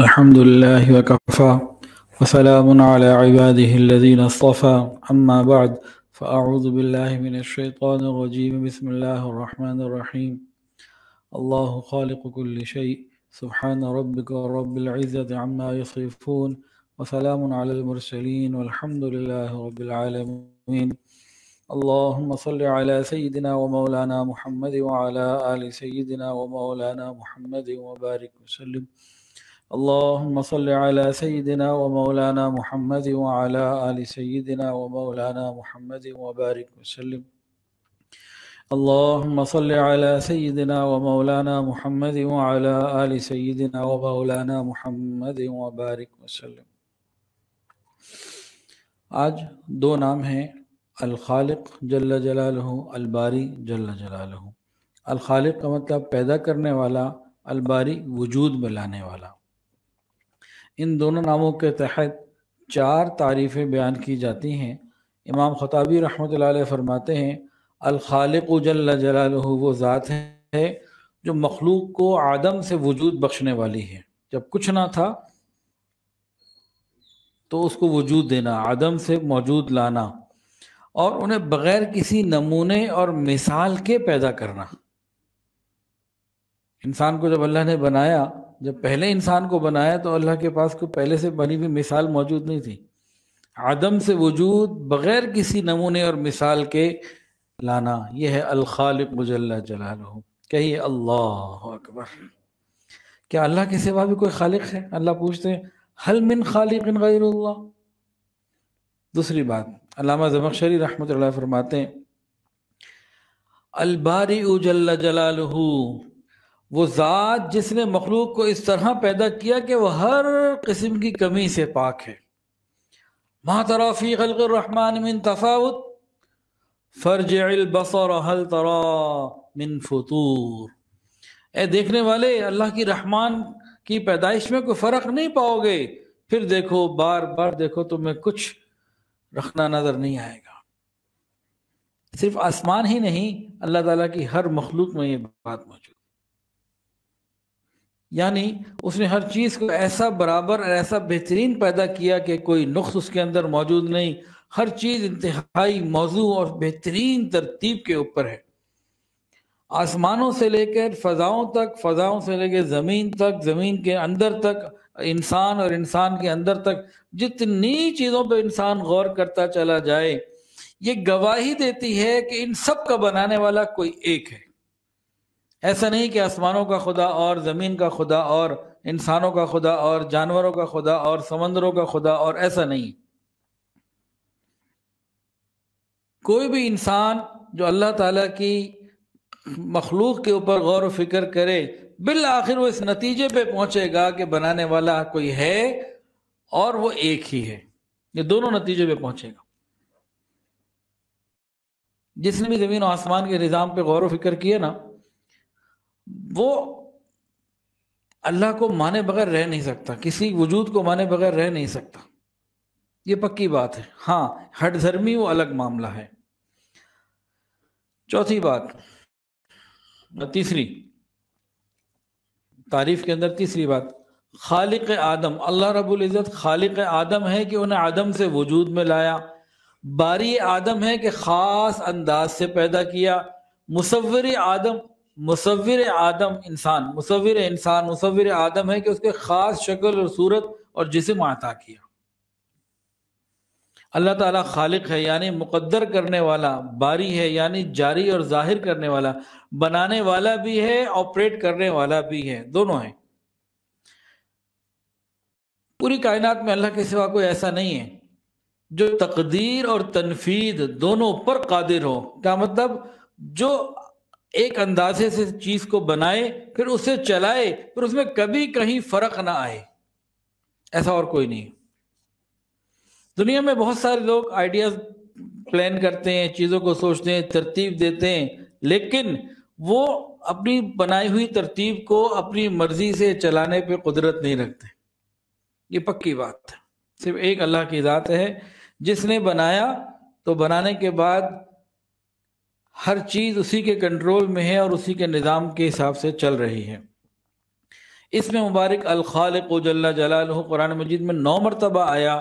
الحمد لله وكفى وسلام على عباده الذين اصطفى أما بعد فأعوذ بالله من الشيطان الرجيم بسم الله الرحمن الرحيم الله خالق كل شيء سبحان ربك رب العزة عما يصفون وسلام على المرسلين والحمد لله رب العالمين اللهم صل على سيدنا ومولانا محمد وعلى آل سيدنا ومولانا محمد وبارك وسلم اللهم صل على سيدنا ومولانا محمد وعلى آل سيدنا ومولانا محمد وبارك وسلم اللهم صل على سيدنا ومولانا محمد وعلى آل سيدنا ومولانا محمد وبارك وسلم आज दो नाम हैं अलखालिक जल्ल जलालह अलबारी जल्ल जलालह अलखालिक का मतलब पैदा करने वाला अलबारी वजूद में लाने वाला इन दोनों नामों के तहत चार तारीफ़ें बयान की जाती हैं इमाम खताबी रहमत फरमाते हैं अलखालिक जल जलाल वो ज़ात है जो मखलूक को आदम से वजूद बख्शने वाली है जब कुछ ना था तो उसको वजूद देना आदम से मौजूद लाना और उन्हें बगैर किसी नमूने और मिसाल के पैदा करना इंसान को जब अल्लाह ने बनाया जब पहले इंसान को बनाया तो अल्लाह के पास कोई पहले से बनी हुई मिसाल मौजूद नहीं थी आदम से वजूद बगैर किसी नमूने और मिसाल के लाना यह है अलखाल मुजल्ला जलाल कहिए अल्लाह अकबर क्या अल्लाह के सिवा भी कोई खालिक है अल्लाह पूछते हैं हल मिन खालिक गैरुल्लाह दूसरी बात अलामा जमकशरी रहमत फरमाते हैं अलबारी उजल्ला जलालहू वो ज़ात जिसने मखलूक को इस तरह पैदा किया कि वह हर किस्म की कमी से पाक है मातराफ़ी गलरहमान मिन तफावत फ़र्ज बसर हल तरा मिन फतूर ए देखने वाले अल्लाह की रहमान की पैदाइश में कोई फ़र्क नहीं पाओगे फिर देखो बार बार देखो तुम्हें तो कुछ रखना नज़र नहीं आएगा सिर्फ आसमान ही नहीं अल्लाह ताला की हर मखलूक में ये बात मौजूद यानी उसने हर चीज़ को ऐसा बराबर और ऐसा बेहतरीन पैदा किया कि कोई नुख्स उसके अंदर मौजूद नहीं हर चीज़ इंतहाई मौजू और बेहतरीन तरतीब के ऊपर है आसमानों से लेकर फ़ज़ाओं तक फ़ज़ाओं से लेकर ज़मीन तक ज़मीन के अंदर तक इंसान और इंसान के अंदर तक जितनी चीज़ों पर इंसान गौर करता चला जाए ये गवाही देती है कि इन सब का बनाने वाला कोई एक है ऐसा नहीं कि आसमानों का खुदा और ज़मीन का खुदा और इंसानों का खुदा और जानवरों का खुदा और समंदरों का खुदा और ऐसा नहीं कोई भी इंसान जो अल्लाह ताला की मखलूक के ऊपर गौर फिक्र करे बिल आखिर वो इस नतीजे पे पहुंचेगा कि बनाने वाला कोई है और वो एक ही है ये दोनों नतीजे पे पहुंचेगा जिसने भी जमीन और आसमान के निज़ाम पे गौर फिक्र किया ना वो अल्लाह को माने बगैर रह नहीं सकता किसी वजूद को माने बगैर रह नहीं सकता ये पक्की बात है हाँ हट धर्मी वो अलग मामला है चौथी बात तीसरी तारीफ के अंदर तीसरी बात खालिक आदम अल्लाह रब्बुल इज़्ज़त खालिक आदम है कि उन्हें आदम से वजूद में लाया बारी आदम है कि ख़ास अंदाज से पैदा किया मुसवर आदम मुसविर आदम इंसान मुसविर इंसान मुसविर आदम है कि उसके ख़ास शक्ल और सूरत और जिसम आता किया अल्लाह ताला खालिक है यानी मुकद्दर करने वाला बारी है यानी जारी और जाहिर करने वाला बनाने वाला भी है ऑपरेट करने वाला भी है दोनों है पूरी कायनात में अल्लाह के सिवा कोई ऐसा नहीं है जो तकदीर और तनफीद दोनों पर कादिर हो क्या मतलब जो एक अंदाजे से चीज को बनाए फिर उसे चलाए फिर उसमें कभी कहीं फर्क ना आए ऐसा और कोई नहीं दुनिया में बहुत सारे लोग आइडियाज प्लान करते हैं चीजों को सोचते हैं तरतीब देते हैं लेकिन वो अपनी बनाई हुई तरतीब को अपनी मर्जी से चलाने पे कुदरत नहीं रखते ये पक्की बात है सिर्फ एक अल्लाह की ज़ात है जिसने बनाया तो बनाने के बाद हर चीज़ उसी के कंट्रोल में है और उसी के निज़ाम के हिसाब से चल रही है इसमें मुबारक अलखाल उजल्ला जलाल कुरान मजीद में नौ मरतबा आया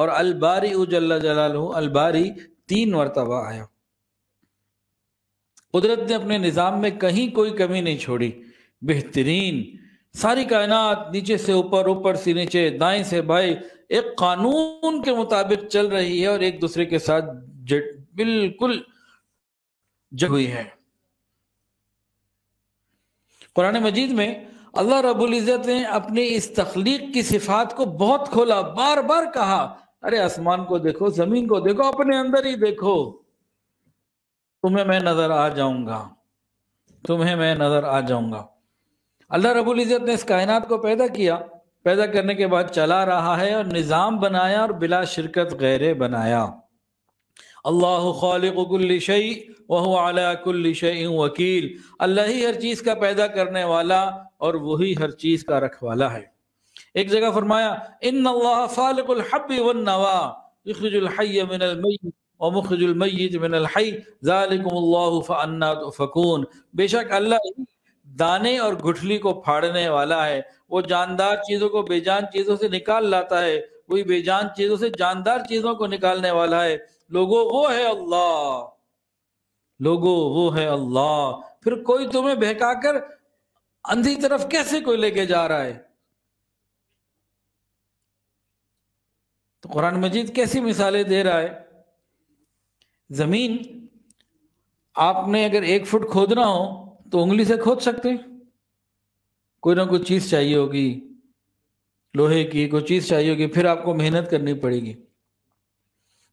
और अलबारी उजल्ला जलाल अलबारी तीन मरतबा आया कुदरत ने अपने निज़ाम में कहीं कोई कमी नहीं छोड़ी बेहतरीन सारी कायनात नीचे से ऊपर ऊपर से नीचे दाएं से बाएं एक कानून के मुताबिक चल रही है और एक दूसरे के साथ बिल्कुल जब हुई है कुरान मजीद में अल्लाह रबुल्ज़त ने अपनी इस तख्लीक की सिफात को बहुत खोला बार बार कहा अरे आसमान को देखो जमीन को देखो अपने अंदर ही देखो तुम्हें मैं नजर आ जाऊंगा तुम्हें मैं नजर आ जाऊंगा अल्लाह रबुल्ज़त ने इस कायनात को पैदा किया पैदा करने के बाद चला रहा है और निज़ाम बनाया और बिला शिरकत गैरे बनाया अल्लाह खालिकुल्लशई वह अलाकुल्लशई वकील अल्लाह ही हर चीज़ का पैदा करने वाला और वही हर चीज़ का रखवाला है एक जगह फरमाया इन अल्लाह फ़ालकुलहब वनवा व फ़कून बेशक अल्लाह दाने और गुठली को फाड़ने वाला है वो जानदार चीज़ों को बेजान चीज़ों से निकाल लाता है वही बेजान चीज़ों से जानदार चीज़ों को निकालने वाला है लोगो वो है अल्लाह लोगो वो है अल्लाह फिर कोई तुम्हें बहकाकर अंधी तरफ कैसे कोई लेके जा रहा है तो कुरान मजीद कैसी मिसालें दे रहा है जमीन आपने अगर एक फुट खोदना हो तो उंगली से खोद सकते कोई ना कोई चीज चाहिए होगी लोहे की कोई चीज चाहिए होगी फिर आपको मेहनत करनी पड़ेगी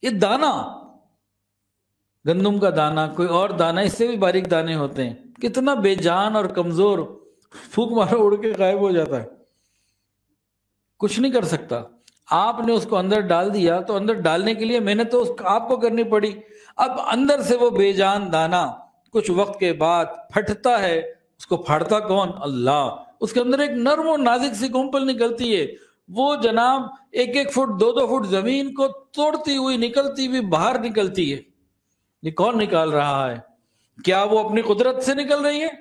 ये दाना गंदम का दाना कोई और दाना इससे भी बारीक दाने होते हैं कितना बेजान और कमजोर फूक मारो उड़ के गायब हो जाता है कुछ नहीं कर सकता आपने उसको अंदर डाल दिया तो अंदर डालने के लिए मैंने तो आपको करनी पड़ी अब अंदर से वो बेजान दाना कुछ वक्त के बाद फटता है उसको फाड़ता कौन अल्लाह उसके अंदर एक नर्म और नाजिक सी कुंपल निकलती है वो जनाब एक एक फुट दो दो फुट जमीन को तोड़ती हुई निकलती हुई बाहर निकलती है ये कौन निकाल रहा है क्या वो अपनी कुदरत से निकल रही है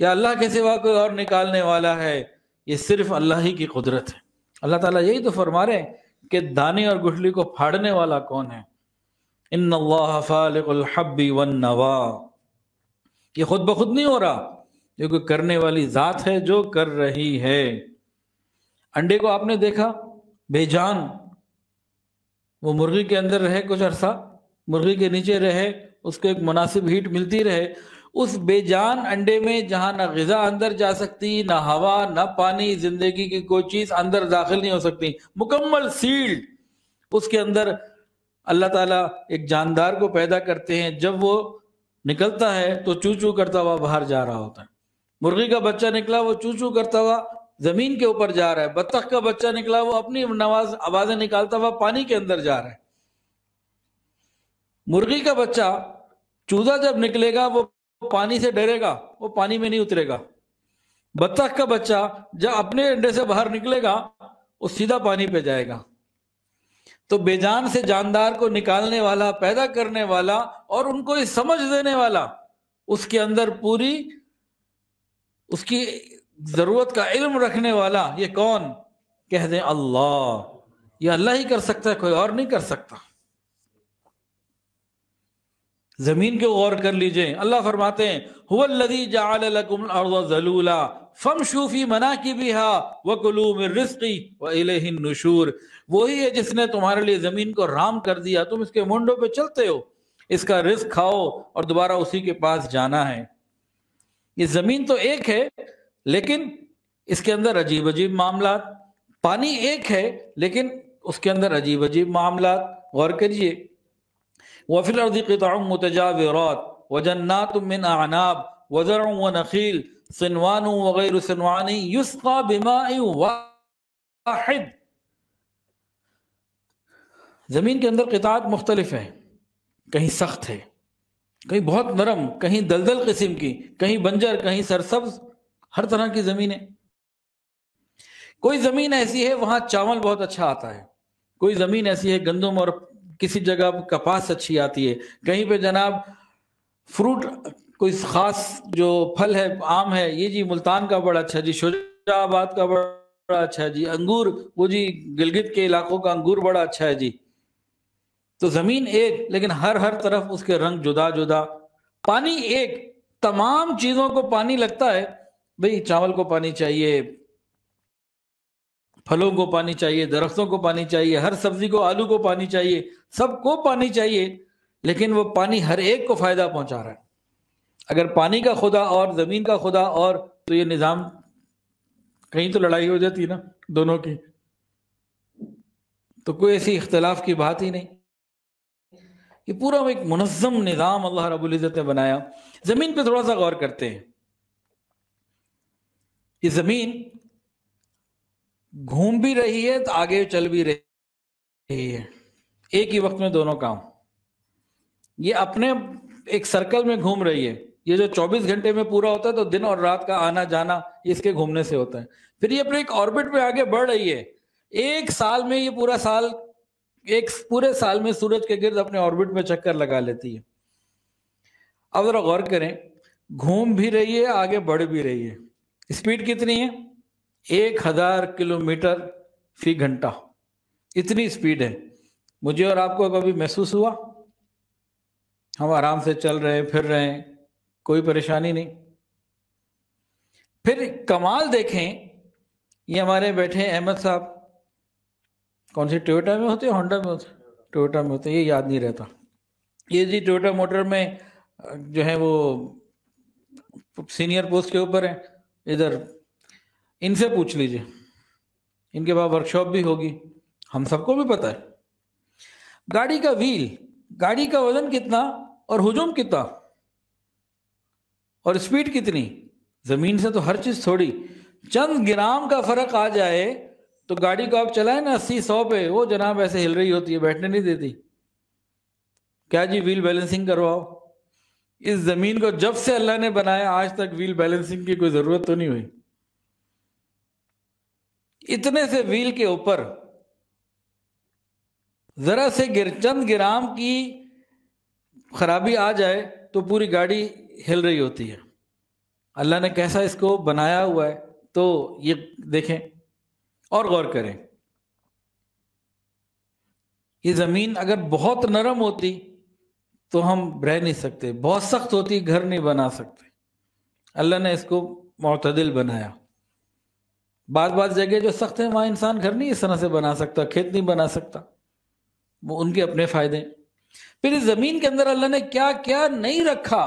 या अल्लाह के सिवा कोई और निकालने वाला है ये सिर्फ अल्लाह ही की कुदरत है अल्लाह ताला यही तो फरमा रहे हैं कि दाने और गुठली को फाड़ने वाला कौन है इन फालबी वन नवा ये खुद ब खुद नहीं हो रहा ये कोई करने वाली ज़ात है जो कर रही है अंडे को आपने देखा बेजान वो मुर्गी के अंदर रहे कुछ अरसा मुर्गी के नीचे रहे उसको एक मुनासिब हीट मिलती रहे उस बेजान अंडे में जहां ना गजा अंदर जा सकती ना हवा ना पानी जिंदगी की कोई चीज अंदर दाखिल नहीं हो सकती मुकम्मल सील्ड उसके अंदर अल्लाह ताला एक जानदार को पैदा करते हैं जब वो निकलता है तो चू चू करता हुआ बाहर जा रहा होता है मुर्गी का बच्चा निकला वो चू चू करता हुआ जमीन के ऊपर जा रहा है बत्तख का बच्चा निकला वो अपनी नवाज आवाजें निकालता हुआ पानी के अंदर जा रहा है मुर्गी का बच्चा चूजा जब निकलेगा वो पानी से डरेगा वो पानी में नहीं उतरेगा बत्तख का बच्चा जब अपने अंडे से बाहर निकलेगा वो सीधा पानी पे जाएगा तो बेजान से जानदार को निकालने वाला पैदा करने वाला और उनको समझ देने वाला उसके अंदर पूरी उसकी ज़रूरत का इल्म रखने वाला ये कौन कह दें अल्लाह ये अल्लाह ही कर सकता है कोई और नहीं कर सकता जमीन के गौर कर लीजिए अल्लाह फरमाते हैं मना की भी हा वकलू रिस्की व नशूर वही है जिसने तुम्हारे लिए ज़मीन को राम कर दिया तुम इसके मुंडों पे चलते हो इसका रिस्क खाओ और दोबारा उसी के पास जाना है ये ज़मीन तो एक है लेकिन इसके अंदर अजीब अजीब मामला पानी एक है लेकिन उसके अंदर अजीब अजीब मामला गौर करिए वफिल मुतजावरात वजन्नात मिन आनाब वजर व नखील सिनवानु वगैरह सिनवानी युस्का बिमा वाहिद ज़मीन के अंदर किताब मुख्तलिफ हैं कहीं सख्त है कहीं बहुत नरम कहीं दलदल किस्म की कहीं बंजर कहीं सरसब्ज़ हर तरह की जमीनें कोई जमीन ऐसी है वहां चावल बहुत अच्छा आता है कोई जमीन ऐसी है गंदम और किसी जगह कपास अच्छी आती है कहीं पे जनाब फ्रूट कोई खास जो फल है आम है ये जी मुल्तान का बड़ा अच्छा जी शोजाबाद का बड़ा अच्छा जी अंगूर वो जी गिलगित के इलाकों का अंगूर बड़ा अच्छा है जी तो जमीन एक लेकिन हर हर तरफ उसके रंग जुदा जुदा पानी एक तमाम चीजों को पानी लगता है भाई चावल को पानी चाहिए फलों को पानी चाहिए दरख्तों को पानी चाहिए हर सब्जी को आलू को पानी चाहिए सबको पानी चाहिए लेकिन वो पानी हर एक को फायदा पहुंचा रहा है अगर पानी का खुदा और जमीन का खुदा और तो ये निजाम कहीं तो लड़ाई हो जाती ना दोनों की तो कोई ऐसी इख्तलाफ की बात ही नहीं ये पूरा एक मुनज़म निज़ाम अल्लाह रबुल्ज़त ने बनाया ज़मीन पे थोड़ा सा गौर करते हैं ये जमीन घूम भी रही है तो आगे चल भी रही है एक ही वक्त में दोनों काम ये अपने एक सर्कल में घूम रही है ये जो 24 घंटे में पूरा होता है तो दिन और रात का आना जाना इसके घूमने से होता है फिर ये अपने एक ऑर्बिट में आगे बढ़ रही है एक साल में ये पूरा साल एक पूरे साल में सूरज के गिर्द अपने ऑर्बिट में चक्कर लगा लेती है अब जरा गौर करें घूम भी रही है आगे बढ़ भी रही है स्पीड कितनी है एक हजार किलोमीटर फी घंटा इतनी स्पीड है मुझे और आपको कभी महसूस हुआ हम आराम से चल रहे हैं फिर रहे हैं कोई परेशानी नहीं फिर कमाल देखें ये हमारे बैठे हैं अहमद साहब कौन से टोयोटा में होते होंडा में होते टोयोटा में होते ये याद नहीं रहता ये जी टोयोटा मोटर में जो है वो सीनियर पोस्ट के ऊपर है इधर इनसे पूछ लीजिए इनके पास वर्कशॉप भी होगी हम सबको भी पता है गाड़ी का व्हील गाड़ी का वजन कितना और हुजूम कितना और स्पीड कितनी जमीन से तो हर चीज थोड़ी चंद ग्राम का फर्क आ जाए तो गाड़ी को आप चलाए ना अस्सी सौ पे वो जनाब ऐसे हिल रही होती है बैठने नहीं देती क्या जी व्हील बैलेंसिंग करवाओ इस जमीन को जब से अल्लाह ने बनाया आज तक व्हील बैलेंसिंग की कोई जरूरत तो नहीं हुई इतने से व्हील के ऊपर जरा से गिर चंद ग्राम की खराबी आ जाए तो पूरी गाड़ी हिल रही होती है अल्लाह ने कैसा इसको बनाया हुआ है तो ये देखें और गौर करें ये ज़मीन अगर बहुत नरम होती तो हम रह नहीं सकते बहुत सख्त होती घर नहीं बना सकते अल्लाह ने इसको मतदिल बनाया बाद बाद जगह जो सख्त है वहाँ इंसान घर नहीं इस तरह से बना सकता खेत नहीं बना सकता वो उनके अपने फायदे फिर इस जमीन के अंदर अल्लाह ने क्या क्या नहीं रखा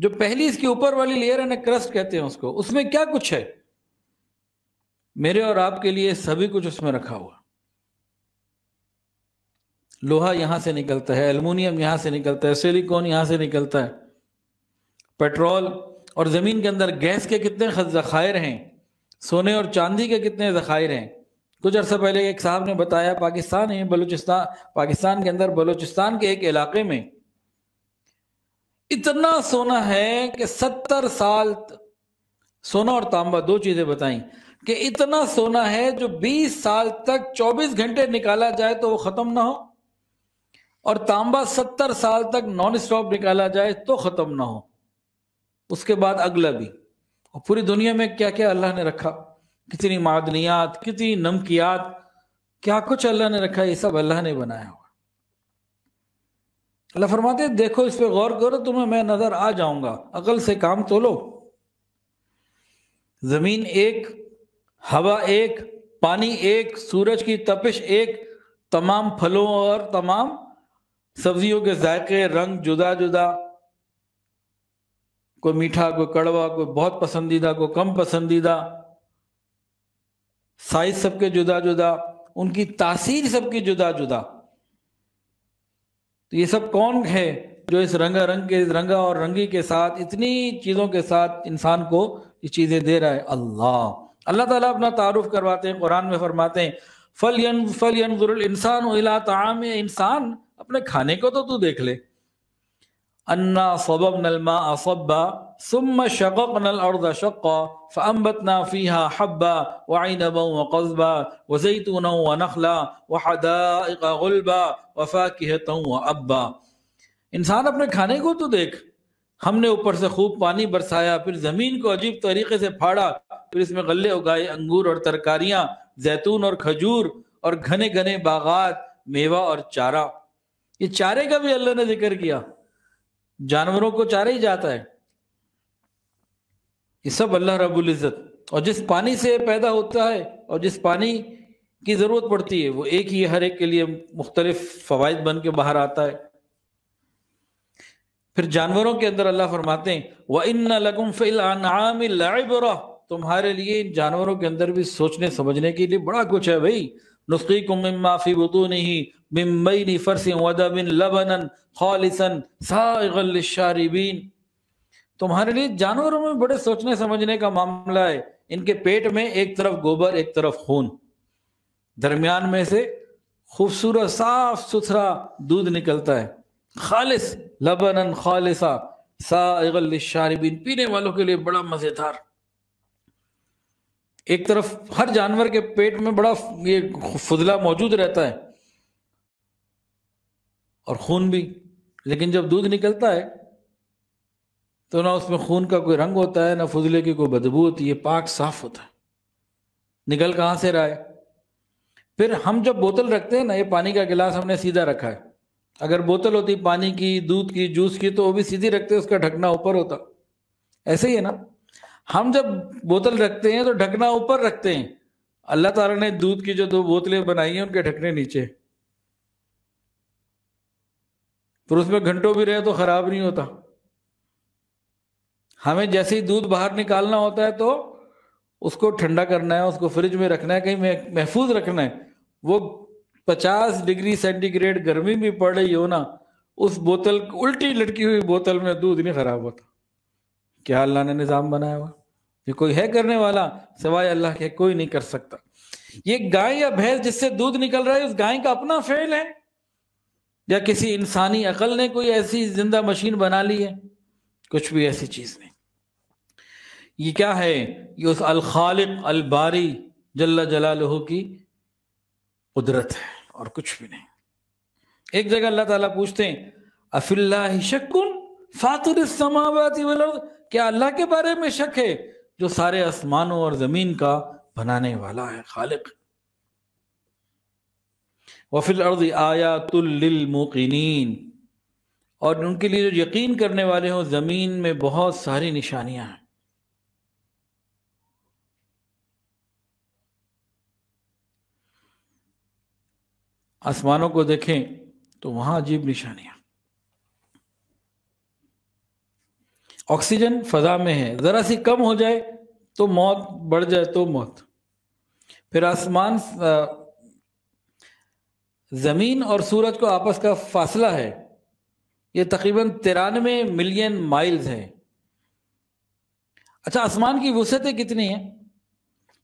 जो पहली इसकी ऊपर वाली लेयर है ना क्रस्ट कहते हैं उसको उसमें क्या कुछ है मेरे और आपके लिए सभी कुछ उसमें रखा हुआ लोहा यहां से निकलता है एल्यूमिनियम यहां से निकलता है सिलिकॉन यहां से निकलता है पेट्रोल और ज़मीन के अंदर गैस के कितने ज़खायर हैं सोने और चांदी के कितने ज़खायर हैं कुछ अर्सा पहले एक साहब ने बताया पाकिस्तान है बलूचिस्तान पाकिस्तान के अंदर बलूचिस्तान के एक इलाके में इतना सोना है कि सत्तर साल सोना और तांबा दो चीज़ें बताई कि इतना सोना है जो 20 साल तक 24 घंटे निकाला जाए तो वो ख़त्म ना हो और तांबा सत्तर साल तक नॉन स्टॉप निकाला जाए तो ख़त्म ना हो उसके बाद अगला भी और पूरी दुनिया में क्या क्या अल्लाह ने रखा कितनी मादनियात कितनी नमकियात क्या कुछ अल्लाह ने रखा ये सब अल्लाह ने बनाया हुआ अल्लाह फरमाते देखो इस पर गौर करो तुम्हें मैं नजर आ जाऊंगा अकल से काम तो लो जमीन एक हवा एक पानी एक सूरज की तपिश एक तमाम फलों और तमाम सब्जियों के जायके रंग जुदा जुदा कोई मीठा कोई कड़वा कोई बहुत पसंदीदा कोई कम पसंदीदा साइज सबके जुदा जुदा उनकी तासीर सबकी जुदा जुदा तो ये सब कौन है जो इस रंगा रंग के रंगा और रंगी के साथ इतनी चीज़ों के साथ इंसान को ये चीज़ें दे रहा है अल्लाह अल्लाह ताला अपना तारुफ करवाते हैं कुरान में फरमाते हैं फल यन फल यन इंसान इंसान अपने खाने को तो तू देख ले अन्ना सबब नलमा असब्बा सुम शक नल अर्द शक्का फ़म्बतना फ़ीहा हब्बा वाइनब व कस्बा व जैतून व नखला व हदा गुलबा वफ़ा व अब्बा इंसान अपने खाने को तो देख हमने ऊपर से खूब पानी बरसाया फिर ज़मीन को अजीब तरीके से फाड़ा फिर इसमें गले उगाए अंगूर और तरकारियां जैतून और खजूर और घने घने बागात मेवा और चारा ये चारे का भी अल्लाह ने जिक्र किया जानवरों को चारा ही जाता है ये सब अल्लाह रबुल इज़्ज़त और जिस पानी से पैदा होता है और जिस पानी की ज़रूरत पड़ती है वो एक ही हर एक के लिए मुख्तलिफ फ़वाद बन के बाहर आता है फिर जानवरों के अंदर अल्लाह फरमाते हैं व इन लगुम तुम्हारे लिए इन जानवरों के अंदर भी सोचने समझने के लिए बड़ा कुछ है भाई नुस्कीकुम मिम्मा तुम्हारे लिए जानवरों में बड़े सोचने समझने का मामला है इनके पेट में एक तरफ गोबर एक तरफ खून दरमियान में से खूबसूरत साफ सुथरा दूध निकलता है खालिस लबन खालिसा सा पीने वालों के लिए बड़ा मजेदार एक तरफ हर जानवर के पेट में बड़ा ये फुदला मौजूद रहता है और खून भी लेकिन जब दूध निकलता है तो ना उसमें खून का कोई रंग होता है ना फुजले की कोई बदबू होती है पाक साफ होता है निकल कहाँ से रहा है फिर हम जब बोतल रखते हैं ना ये पानी का गिलास हमने सीधा रखा है अगर बोतल होती पानी की दूध की जूस की तो वो भी सीधी रखते उसका ढकना ऊपर होता ऐसे ही है ना हम जब बोतल रखते हैं तो ढकना ऊपर रखते हैं अल्लाह ताला ने दूध की जो दो बोतलें बनाई हैं उनके ढकने नीचे फिर उसमें घंटों भी रहे तो खराब नहीं होता हमें जैसे ही दूध बाहर निकालना होता है तो उसको ठंडा करना है उसको फ्रिज में रखना है कहीं महफूज रखना है वो पचास डिग्री सेंटीग्रेड गर्मी भी पड़ रही हो ना उस बोतल उल्टी लटकी हुई बोतल में दूध नहीं खराब होता क्या अल्लाह ने निज़ाम बनाया हुआ ये कोई है करने वाला सिवाय अल्लाह के कोई नहीं कर सकता ये गाय या भैंस जिससे दूध निकल रहा है उस गाय का अपना फेल है या किसी इंसानी अकल ने कोई ऐसी जिंदा मशीन बना ली है कुछ भी ऐसी चीज नहीं ये क्या है ये उस अलखालिक अलबारी जल्ला जलालहू की कुदरत है और कुछ भी नहीं एक जगह अल्लाह ताला पूछते हैं अफिल्ला शक्न फातुर क्या अल्लाह के बारे में शक है जो सारे आसमानों और जमीन का बनाने वाला है खालिक वफिल अर्द आयातुल्मुकिन और उनके लिए जो यकीन करने वाले हों जमीन में बहुत सारी निशानियां हैं आसमानों को देखें तो वहां अजीब निशानियां ऑक्सीजन फजा में है ज़रा सी कम हो जाए तो मौत बढ़ जाए तो मौत फिर आसमान ज़मीन और सूरज को आपस का फासला है ये तकरीबन तिरानवे मिलियन माइल्स है अच्छा आसमान की वसतें कितनी हैं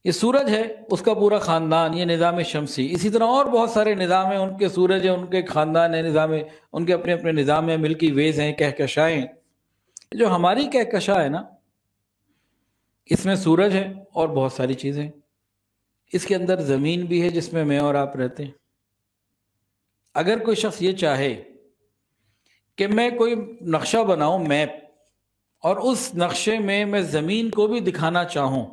ये सूरज है उसका पूरा ख़ानदान ये निज़ाम शमसी इसी तरह और बहुत सारे निज़ाम हैं उनके सूरज हैं उनके ख़ानदान हैं निज़ाम उनके अपने अपने निज़ाम हैं मिल्की वेज हैं कहकशाएं जो हमारी कहकशा है ना इसमें सूरज है और बहुत सारी चीज़ें इसके अंदर ज़मीन भी है जिसमें मैं और आप रहते हैं अगर कोई शख्स ये चाहे कि मैं कोई नक्शा बनाऊं मैप और उस नक्शे में मैं ज़मीन को भी दिखाना चाहूं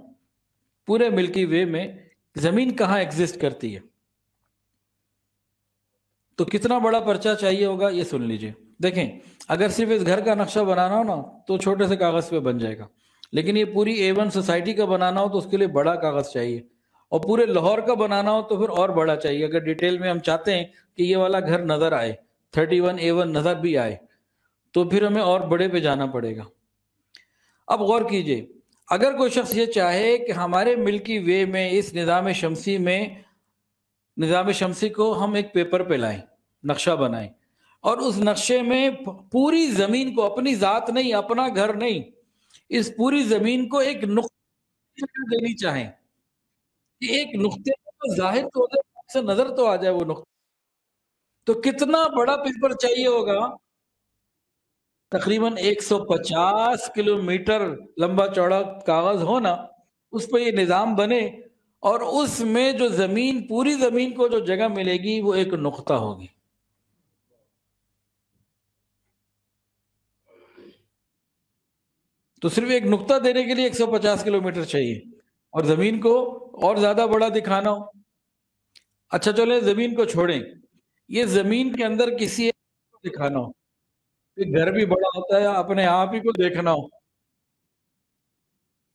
पूरे मिल्की वे में ज़मीन कहाँ एग्जिस्ट करती है तो कितना बड़ा पर्चा चाहिए होगा ये सुन लीजिए देखें अगर सिर्फ इस घर का नक्शा बनाना हो ना तो छोटे से कागज़ पे बन जाएगा लेकिन ये पूरी ए वन सोसाइटी का बनाना हो तो उसके लिए बड़ा कागज़ चाहिए और पूरे लाहौर का बनाना हो तो फिर और बड़ा चाहिए अगर डिटेल में हम चाहते हैं कि ये वाला घर नज़र आए थर्टी वन ए वन नज़र भी आए तो फिर हमें और बड़े पे जाना पड़ेगा अब गौर कीजिए अगर कोई शख्स ये चाहे कि हमारे मिल्की वे में इस निज़ाम शमसी में निज़ाम शमसी को हम एक पेपर पे लाएं नक्शा बनाएं और उस नक्शे में पूरी जमीन को अपनी जात नहीं अपना घर नहीं इस पूरी जमीन को एक नुकते देनी चाहे एक नुकते तो जाहिर तो से नजर तो आ जाए वो नुक तो कितना बड़ा पेपर चाहिए होगा तकरीबन 150 किलोमीटर लंबा चौड़ा कागज हो ना उस पर ये निज़ाम बने और उसमें जो ज़मीन पूरी ज़मीन को जो जगह मिलेगी वो एक नुकता होगी तो सिर्फ एक नुक्ता देने के लिए 150 किलोमीटर चाहिए और जमीन को और ज्यादा बड़ा दिखाना हो अच्छा चले जमीन को छोड़ें ये जमीन के अंदर किसी को दिखाना हो घर भी बड़ा होता है अपने आप ही को देखना हो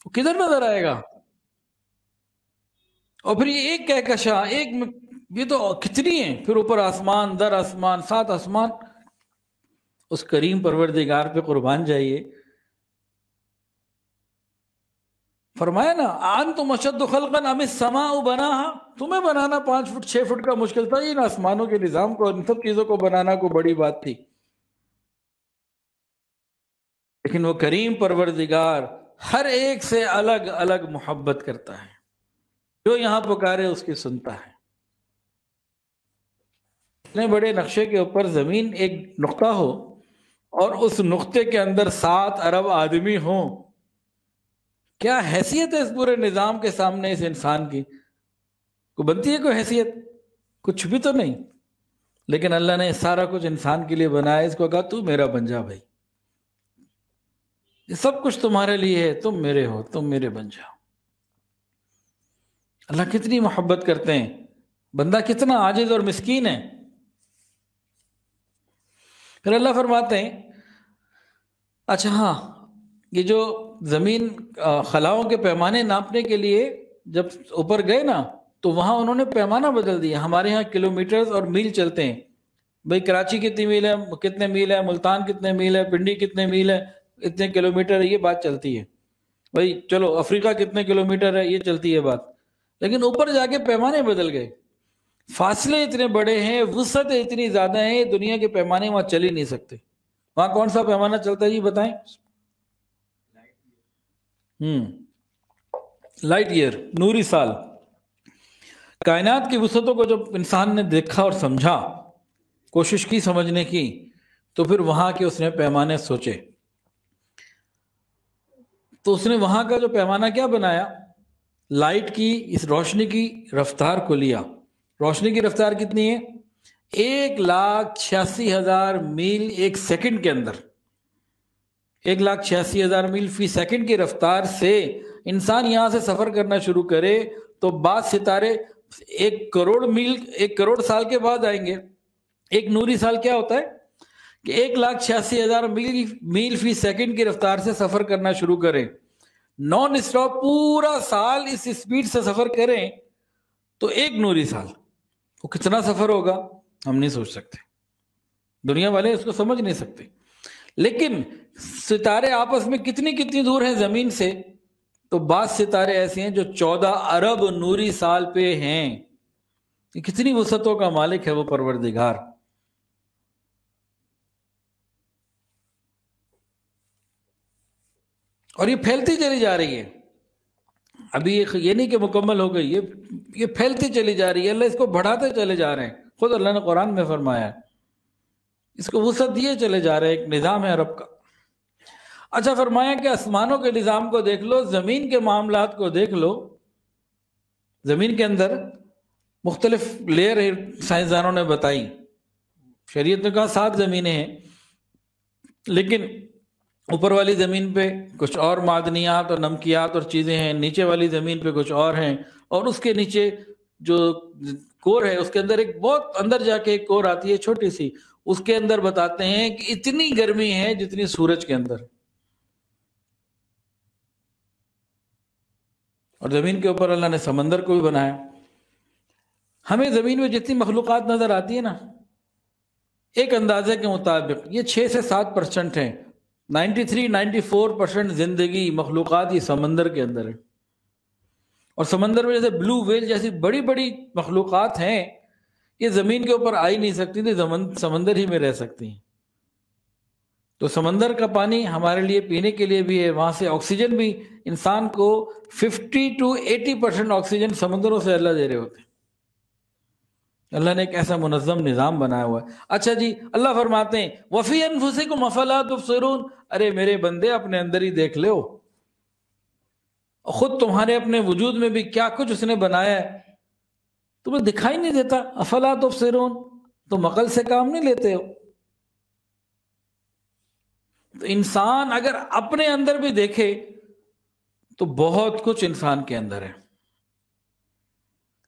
तो किधर नजर आएगा और फिर ये एक कहकशा एक ये तो कितनी है फिर ऊपर आसमान दर आसमान सात आसमान उस करीम परवरदिगार पे कुर्बान जाइए फरमाया ना आन तो मशद खलकन अमित समा बना तुम्हें बनाना पांच फुट छह फुट का मुश्किल था इन आसमानों के निजाम को इन सब चीजों को बनाना को बड़ी बात थी लेकिन वो करीम परवरदिगार हर एक से अलग अलग मोहब्बत करता है जो यहां पुकारे उसकी सुनता है इतने बड़े नक्शे के ऊपर जमीन एक नुकता हो और उस नुकते के अंदर सात अरब आदमी हों क्या हैसियत है इस पूरे निज़ाम के सामने इस इंसान की को बनती है कोई हैसियत कुछ भी तो नहीं लेकिन अल्लाह ने सारा कुछ इंसान के लिए बनाया इसको कहा तू मेरा बन जा भाई ये सब कुछ तुम्हारे लिए है तुम मेरे हो तुम मेरे बन जाओ अल्लाह कितनी मोहब्बत करते हैं बंदा कितना आजिज और मिस्कीन है फिर अल्लाह फरमाते हैं अच्छा हाँ ये जो जमीन खलाओं के पैमाने नापने के लिए जब ऊपर गए ना तो वहां उन्होंने पैमाना बदल दिया हमारे यहाँ किलोमीटर्स और मील चलते हैं भाई कराची कितनी मील है कितने मील है मुल्तान कितने मील है पिंडी कितने मील है इतने किलोमीटर है ये बात चलती है भाई चलो अफ्रीका कितने किलोमीटर है ये चलती है बात लेकिन ऊपर जाके पैमाने बदल गए फासले इतने बड़े हैं वसत इतनी ज्यादा है दुनिया के पैमाने वहां चल ही नहीं सकते वहां कौन सा पैमाना चलता है जी बताएं हम्म लाइट ईयर नूरी साल कायनात की वसतों को जब इंसान ने देखा और समझा कोशिश की समझने की तो फिर वहां के उसने पैमाने सोचे तो उसने वहां का जो पैमाना क्या बनाया लाइट की इस रोशनी की रफ्तार को लिया रोशनी की रफ्तार कितनी है एक लाख छियासी हजार मील एक सेकंड के अंदर एक लाख छियासी हजार मील फी सेकंड की रफ्तार से इंसान यहाँ से सफर करना शुरू करे तो बाद सितारे एक करोड़ मील एक करोड़ साल के बाद आएंगे एक नूरी साल क्या होता है कि एक लाख छियासी हजार मील मील फी सेकंड की रफ्तार से सफर करना शुरू करें नॉन स्टॉप पूरा साल इस स्पीड से सफर करें तो एक नूरी साल वो तो कितना सफर होगा हम नहीं सोच सकते दुनिया वाले इसको समझ नहीं सकते लेकिन सितारे आपस में कितनी कितनी दूर हैं जमीन से तो बाद सितारे ऐसे हैं जो चौदह अरब नूरी साल पे हैं कितनी वसतों का मालिक है वो परवरदिगार और ये फैलती चली जा रही है अभी ये ये नहीं कि मुकम्मल हो गई ये ये फैलती चली जा रही है अल्लाह इसको बढ़ाते चले जा रहे हैं खुद अल्लाह ने कुरान में फरमाया इसको वसत दिए चले जा रहे हैं एक निज़ाम है अरब का अच्छा फरमाया कि आसमानों के निज़ाम को देख लो ज़मीन के मामला को देख लो ज़मीन के अंदर मुख्तलिफ लेयर साइंसदानों ने बताई शरीय ने कहा सात ज़मीनें हैं लेकिन ऊपर वाली ज़मीन पे कुछ और मादनियात और नमकियात और चीज़ें हैं नीचे वाली ज़मीन पे कुछ और हैं और उसके नीचे जो कोर है उसके अंदर एक बहुत अंदर जाके एक कोर आती है छोटी सी उसके अंदर बताते हैं कि इतनी गर्मी है जितनी सूरज के अंदर और ज़मीन के ऊपर अल्लाह ने समंदर को भी बनाया हमें ज़मीन में जितनी मखलूक़ात नज़र आती है ना एक अंदाजे के मुताबिक ये छः से सात परसेंट हैं नाइन्टी फोर परसेंट ज़िंदगी मखलूक ये समंदर के अंदर है और समंदर में जैसे ब्लू वेल जैसी बड़ी बड़ी मखलूक़ हैं ये ज़मीन के ऊपर आ ही नहीं सकती थी तो समंदर ही में रह सकती हैं तो समंदर का पानी हमारे लिए पीने के लिए भी है वहाँ से ऑक्सीजन भी इंसान को 50 टू 80 परसेंट ऑक्सीजन समंदरों से अल्लाह दे रहे होते हैं अल्लाह ने एक ऐसा मुनज़म निज़ाम बनाया हुआ है अच्छा जी अल्लाह फरमाते हैं वफ़ी अनफुसे को मफलात तुबसरून अरे मेरे बंदे अपने अंदर ही देख लो खुद तुम्हारे अपने वजूद में भी क्या कुछ उसने बनाया है तुम्हें दिखाई नहीं देता अफलात सरून तो मकल से काम नहीं लेते हो तो इंसान अगर अपने अंदर भी देखे तो बहुत कुछ इंसान के अंदर है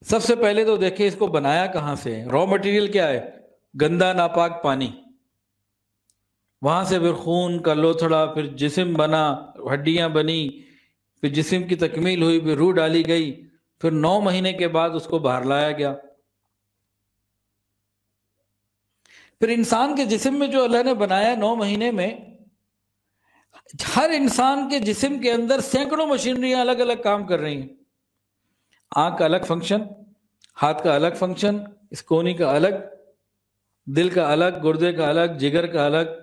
सबसे पहले तो देखे इसको बनाया कहां से रॉ मटेरियल क्या है गंदा नापाक पानी वहां से फिर खून का लोथड़ा फिर जिस्म बना हड्डियां बनी फिर जिस्म की तकमील हुई फिर रूह डाली गई फिर नौ महीने के बाद उसको बाहर लाया गया फिर इंसान के जिस्म में जो अल्लाह ने बनाया नौ महीने में हर इंसान के जिस्म के अंदर सैकड़ों मशीनरियां अलग अलग काम कर रही हैं आंख का अलग फंक्शन हाथ का अलग फंक्शन इस कोनी का अलग दिल का अलग गुर्दे का अलग जिगर का अलग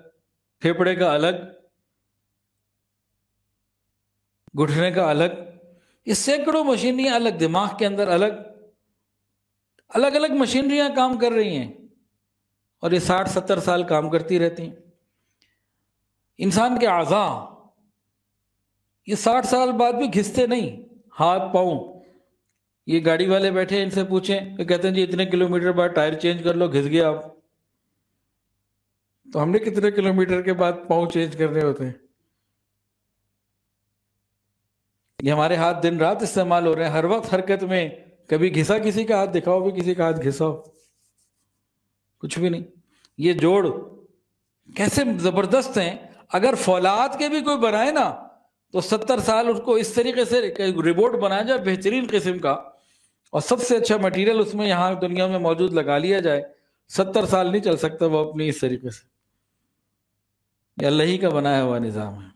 फेफड़े का अलग घुटने का अलग ये सैकड़ों मशीनरियां अलग दिमाग के अंदर अलग अलग अलग मशीनरियां काम कर रही हैं और ये साठ सत्तर साल काम करती रहती हैं इंसान के आज़ा ये साठ साल बाद भी घिसते नहीं हाथ पाऊ ये गाड़ी वाले बैठे इनसे पूछे तो कहते हैं जी इतने किलोमीटर बाद टायर चेंज कर लो घिस गया आप तो हमने कितने किलोमीटर के बाद पाऊ चेंज करने होते हैं ये हमारे हाथ दिन रात इस्तेमाल हो रहे हैं हर वक्त हरकत में कभी घिसा किसी का हाथ दिखाओ भी किसी का हाथ घिसाओ कुछ भी नहीं ये जोड़ कैसे जबरदस्त हैं अगर फौलाद के भी कोई बनाए ना तो सत्तर साल उसको इस तरीके से रिबोट बनाया जाए बेहतरीन किस्म का और सबसे अच्छा मटेरियल उसमें यहाँ दुनिया में मौजूद लगा लिया जाए सत्तर साल नहीं चल सकता वो अपनी इस तरीके से अल्लाह ही का बनाया हुआ निज़ाम है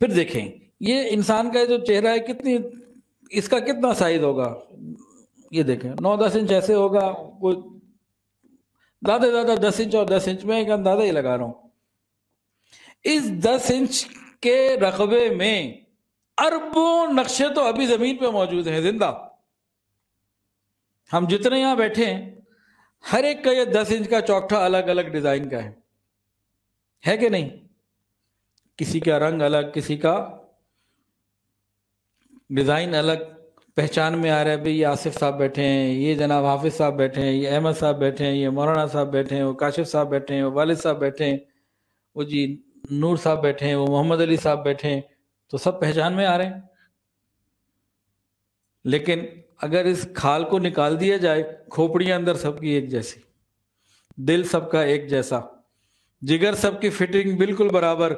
फिर देखें ये इंसान का जो चेहरा है कितनी इसका कितना साइज होगा ये देखें नौ दस इंच ऐसे होगा कोई ज़्यादा ज़्यादा दस इंच और दस इंच में एक अंदाज़ा ही लगा रहा हूँ इस दस इंच के रकबे में अरबों नक्शे तो अभी जमीन पे मौजूद हैं जिंदा हम जितने यहां बैठे हैं हर एक का ये दस इंच का चौकठा अलग अलग डिजाइन का है है कि नहीं किसी का रंग अलग किसी का डिजाइन अलग पहचान में आ रहा है भाई ये आसिफ साहब बैठे हैं ये जनाब हाफिज साहब बैठे हैं ये अहमद साहब बैठे हैं ये मौलाना साहब बैठे हैं वो काशिफ साहब बैठे हैं वो वालिद साहब बैठे हैं वो जी नूर साहब बैठे हैं वो मोहम्मद अली साहब बैठे हैं तो सब पहचान में आ रहे हैं लेकिन अगर इस खाल को निकाल दिया जाए खोपड़ियां अंदर सबकी एक जैसी दिल सबका एक जैसा जिगर सबकी फिटिंग बिल्कुल बराबर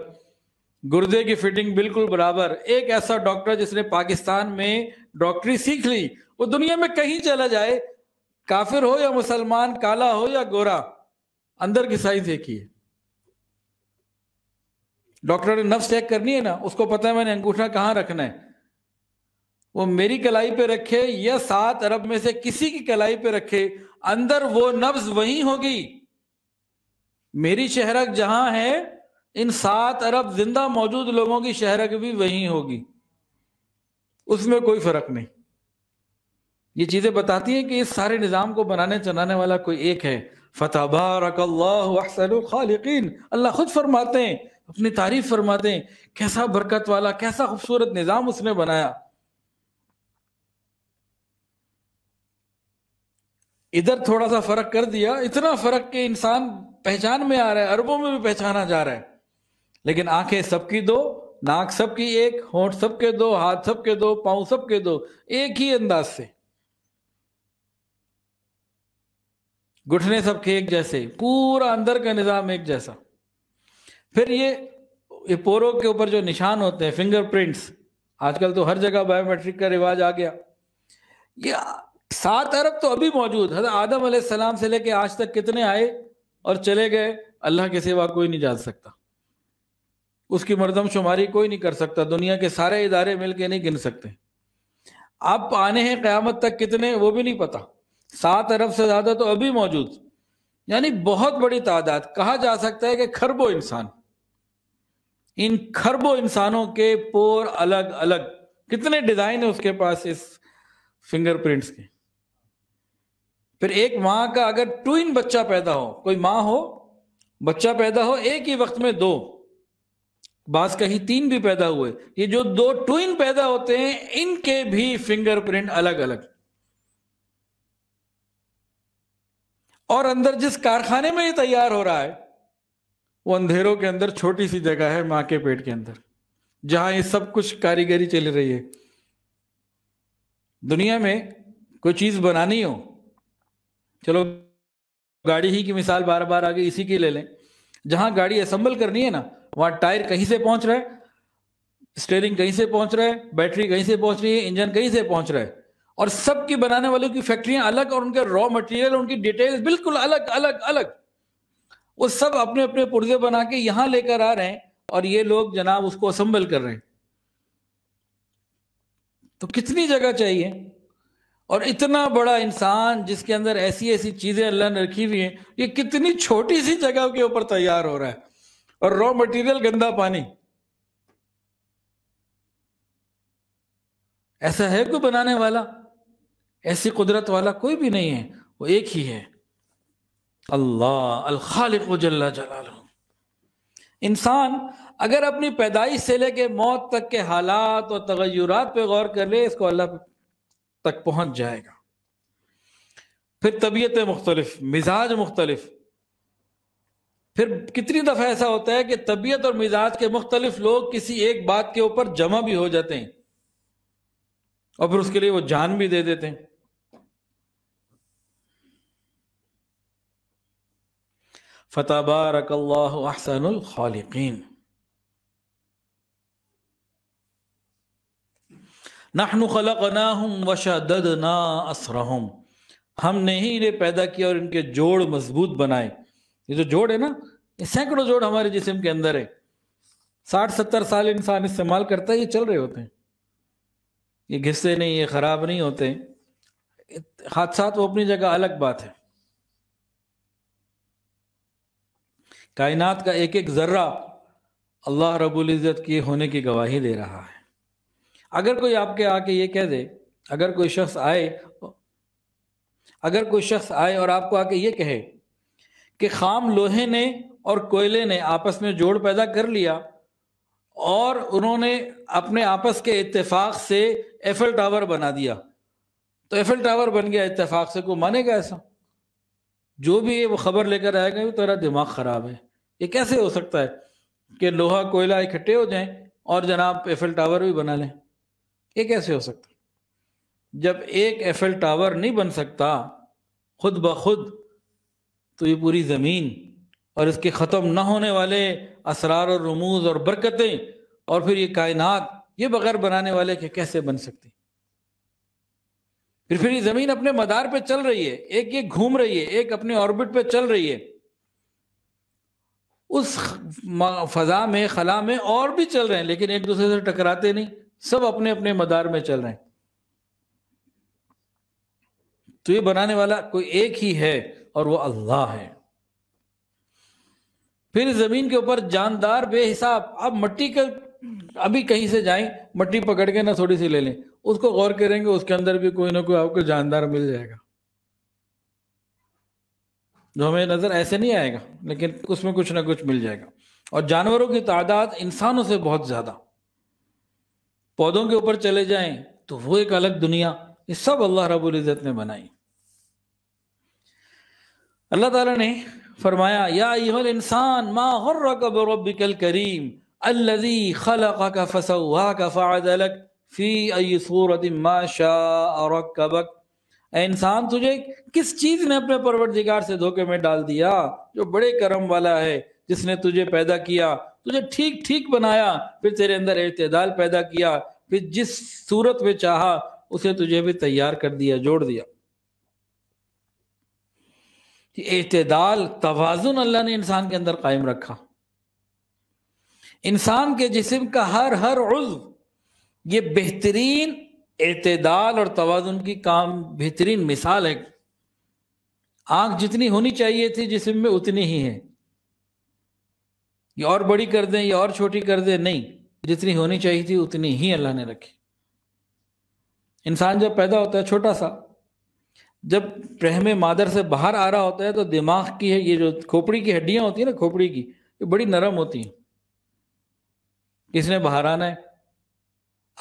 गुर्दे की फिटिंग बिल्कुल बराबर एक ऐसा डॉक्टर जिसने पाकिस्तान में डॉक्टरी सीख ली वो दुनिया में कहीं चला जाए काफिर हो या मुसलमान काला हो या गोरा अंदर की साइज एक ही है डॉक्टर ने नफ्स चेक करनी है ना उसको पता है मैंने अंगूठा कहाँ रखना है वो मेरी कलाई पे रखे या सात अरब में से किसी की कलाई पे रखे अंदर वो नब्ज वही होगी मेरी शहरक जहां है इन सात अरब जिंदा मौजूद लोगों की शहरक भी वही होगी उसमें कोई फर्क नहीं ये चीजें बताती हैं कि इस सारे निज़ाम को बनाने चलाने वाला कोई एक है फतेह अल्लाह खालिकीन अल्लाह खुद फरमाते हैं अपनी तारीफ फरमाते कैसा बरकत वाला कैसा खूबसूरत निज़ाम उसने बनाया इधर थोड़ा सा फर्क कर दिया इतना फर्क कि इंसान पहचान में आ रहा है अरबों में भी पहचाना जा रहा है लेकिन आंखें सबकी दो नाक सबकी एक होठ सबके दो हाथ सबके दो पांव सबके दो एक ही अंदाज से घुटने सबके एक जैसे पूरा अंदर का निजाम एक जैसा फिर ये ये पोरों के ऊपर जो निशान होते हैं फिंगरप्रिंट्स आजकल तो हर जगह बायोमेट्रिक का रिवाज आ गया ये सात अरब तो अभी मौजूद है आदम सलाम से लेके आज तक कितने आए और चले गए अल्लाह के सिवा कोई नहीं जान सकता उसकी मरदमशुमारी कोई नहीं कर सकता दुनिया के सारे इदारे मिलके नहीं गिन सकते आप आने हैं क्यामत तक कितने वो भी नहीं पता सात अरब से ज़्यादा तो अभी मौजूद यानी बहुत बड़ी तादाद कहा जा सकता है कि खरबों इंसान इन खरबों इंसानों के पोर अलग अलग कितने डिजाइन है उसके पास इस फिंगरप्रिंट्स के फिर एक मां का अगर ट्विन बच्चा पैदा हो कोई मां हो बच्चा पैदा हो एक ही वक्त में दो बास कहीं तीन भी पैदा हुए ये जो दो ट्विन पैदा होते हैं इनके भी फिंगरप्रिंट अलग अलग और अंदर जिस कारखाने में ये तैयार हो रहा है वो अंधेरों के अंदर छोटी सी जगह है माँ के पेट के अंदर जहां ये सब कुछ कारीगरी चल रही है दुनिया में कोई चीज बनानी हो चलो गाड़ी ही की मिसाल बार बार आगे इसी की ले लें जहां गाड़ी असेंबल करनी है ना वहां टायर कहीं से पहुंच रहा है स्टेयरिंग कहीं से पहुंच रहा है बैटरी कहीं से पहुंच रही है इंजन कहीं से पहुंच रहा है और सबकी बनाने वालों की फैक्ट्रियां अलग और उनके रॉ मटेरियल उनकी डिटेल्स बिल्कुल अलग अलग अलग वो सब अपने अपने पुर्जे बना के यहां लेकर आ रहे हैं और ये लोग जनाब उसको असम्बल कर रहे हैं तो कितनी जगह चाहिए और इतना बड़ा इंसान जिसके अंदर ऐसी ऐसी चीजें अल्लाह ने रखी हुई हैं ये कितनी छोटी सी जगह के ऊपर तैयार हो रहा है और रॉ मटेरियल गंदा पानी ऐसा है कोई बनाने वाला ऐसी कुदरत वाला कोई भी नहीं है वो एक ही है अल्लाह अलखालिक जल्ला जलाल इंसान अगर अपनी पैदाइश से लेके मौत तक के हालात और तगैरत पे गौर कर ले इसको अल्लाह तक पहुंच जाएगा फिर तबीयतें मुख्तलिफ मिजाज मुख्तलिफ फिर कितनी दफ़ा ऐसा होता है कि तबीयत और मिजाज के मुख्तलिफ लोग किसी एक बात के ऊपर जमा भी हो जाते हैं और फिर उसके लिए वो जान भी दे देते हैं फ़तबारकल्लाहसनख़ालकिन नहनु खलक ना हम वशद ना असरहम हमने ही इन्हें पैदा किया और इनके जोड़ मजबूत बनाए ये जो जोड़ है ना ये सैकड़ों जोड़ हमारे जिसम के अंदर है साठ सत्तर साल इंसान इस्तेमाल करता है ये चल रहे होते हैं ये घिसते नहीं ये ख़राब नहीं होते हादसा तो अपनी जगह अलग बात है कायनात का एक एक ज़र्रा अल्लाह रब्बुल इज़्ज़त के होने की गवाही दे रहा है अगर कोई आपके आके ये कह दे अगर कोई शख्स आए अगर कोई शख्स आए और आपको आके ये कहे कि खाम लोहे ने और कोयले ने आपस में जोड़ पैदा कर लिया और उन्होंने अपने आपस के इत्तेफाक से एफल टावर बना दिया तो एफल टावर बन गया इत्तेफाक से को मानेगा ऐसा जो भी ये वो खबर लेकर आएगा वो तो तेरा दिमाग ख़राब है ये कैसे हो सकता है कि लोहा कोयला इकट्ठे हो जाएं और जनाब एफएल टावर भी बना लें ये कैसे हो सकता जब एक एफएल टावर नहीं बन सकता खुद ब खुद तो ये पूरी ज़मीन और इसके ख़त्म ना होने वाले असरार और रमूज और बरकतें और फिर ये कायनात ये बगैर बनाने वाले के कैसे बन सकती फिर फिर ये ज़मीन अपने मदार पे चल रही है एक ये घूम रही है एक अपने ऑर्बिट पे चल रही है उस फजा में खला में और भी चल रहे हैं लेकिन एक दूसरे से टकराते नहीं सब अपने अपने मदार में चल रहे हैं तो ये बनाने वाला कोई एक ही है और वो अल्लाह है फिर जमीन के ऊपर जानदार बेहिसाब अब मट्टी का अभी कहीं से जाए मट्टी पकड़ के ना थोड़ी सी ले लें उसको गौर करेंगे उसके अंदर भी कोई ना कोई आपको जानदार मिल जाएगा जो तो हमें नज़र ऐसे नहीं आएगा लेकिन उसमें कुछ ना कुछ मिल जाएगा और जानवरों की तादाद इंसानों से बहुत ज़्यादा पौधों के ऊपर चले जाएं तो वो एक अलग दुनिया ये सब अल्लाह रबुल इज़्ज़त ने बनाई अल्लाह ताला ने फरमाया या इंसान मा रबिकल करीम अल्लजी खलक का फ़ादलक फ़ी अई सूरत माशा रकबक इंसान तुझे किस चीज ने अपने परवरदिगार से धोखे में डाल दिया जो बड़े कर्म वाला है जिसने तुझे पैदा किया तुझे ठीक ठीक बनाया फिर तेरे अंदर इतदाल पैदा किया फिर जिस सूरत में चाहा उसे तुझे भी तैयार कर दिया जोड़ दिया इतदाल तोजुन अल्लाह ने इंसान के अंदर कायम रखा इंसान के जिस्म का हर हर उज्व ये बेहतरीन एतदाल और तोज़ुन की काम बेहतरीन मिसाल है आंख जितनी होनी चाहिए थी जिसम में उतनी ही है ये और बड़ी कर दें या और छोटी कर दें नहीं जितनी होनी चाहिए थी उतनी ही अल्लाह ने रखी इंसान जब पैदा होता है छोटा सा जब रहम मादर से बाहर आ रहा होता है तो दिमाग की है ये जो खोपड़ी की हड्डियां होती है ना खोपड़ी की ये बड़ी नरम होती हैं किसने बाहर आना है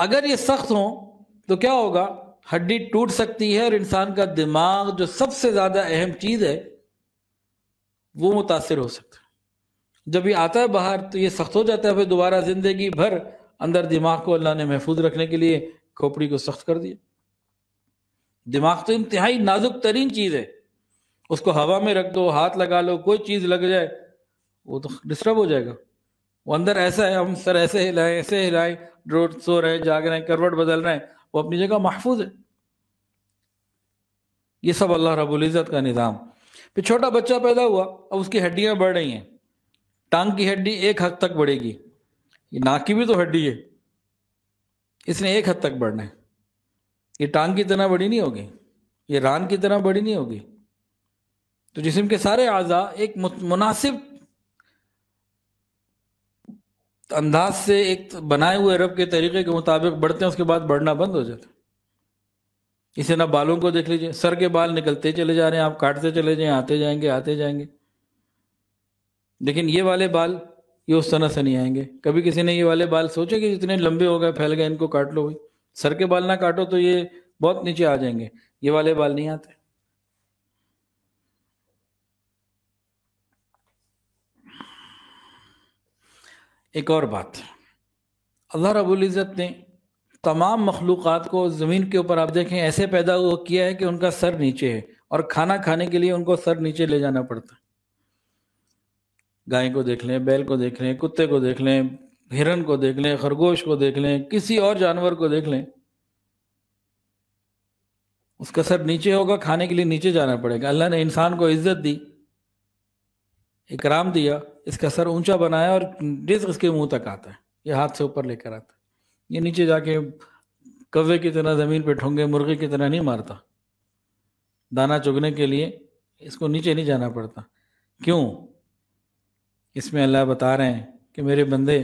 अगर ये सख्त हों तो क्या होगा हड्डी टूट सकती है और इंसान का दिमाग जो सबसे ज्यादा अहम चीज है वो मुतासर हो सकता है जब ये आता है बाहर तो ये सख्त हो जाता है फिर दोबारा जिंदगी भर अंदर दिमाग को अल्लाह ने महफूज रखने के लिए खोपड़ी को सख्त कर दिया दिमाग तो इंतहाई नाजुक तरीन चीज है उसको हवा में रख दो हाथ लगा लो कोई चीज लग जाए वो तो डिस्टर्ब हो जाएगा वो अंदर ऐसा है हम सर ऐसे हिलाएं ऐसे हिलाएं रोड सो रहे जाग रहे हैं करवट बदल रहे हैं वो अपनी जगह महफूज है ये सब अल्लाह रबुल्ज़त का निज़ाम फिर छोटा बच्चा पैदा हुआ अब उसकी हड्डियाँ बढ़ रही हैं टांग की हड्डी एक हद तक बढ़ेगी ये नाक की भी तो हड्डी है इसने एक हद तक बढ़ना है ये टांग की तरह बड़ी नहीं होगी ये रान की तरह बड़ी नहीं होगी तो जिसम के सारे अज़ा एक मुनासिब अंदाज से एक बनाए हुए रब के तरीके के मुताबिक बढ़ते हैं उसके बाद बढ़ना बंद हो जाता इसे ना बालों को देख लीजिए सर के बाल निकलते चले जा रहे हैं आप काटते चले जाए आते जाएंगे आते जाएंगे लेकिन ये वाले बाल ये उस तरह से नहीं आएंगे कभी किसी ने ये वाले बाल सोचे कि जितने लंबे हो गए फैल गए इनको काट लो भाई सर के बाल ना काटो तो ये बहुत नीचे आ जाएंगे ये वाले बाल नहीं आते एक और बात अल्लाह रबुल्ज़त ने तमाम मखलूक़ को ज़मीन के ऊपर आप देखें ऐसे पैदा वो किया है कि उनका सर नीचे है और खाना खाने के लिए उनको सर नीचे ले जाना पड़ता है गाय को देख लें बैल को देख लें कुत्ते को देख लें हिरन को देख लें खरगोश को देख लें किसी और जानवर को देख लें उसका सर नीचे होगा खाने के लिए नीचे जाना पड़ेगा अल्लाह ने इंसान को इज्जत दी इकराम दिया इसका सर ऊंचा बनाया और डिस्क इसके मुंह तक आता है ये हाथ से ऊपर लेकर आता है ये नीचे जाके कव्वे की तरह जमीन पे ठोंगे मुर्गे की तरह नहीं मारता दाना चुगने के लिए इसको नीचे नहीं जाना पड़ता क्यों इसमें अल्लाह बता रहे हैं कि मेरे बंदे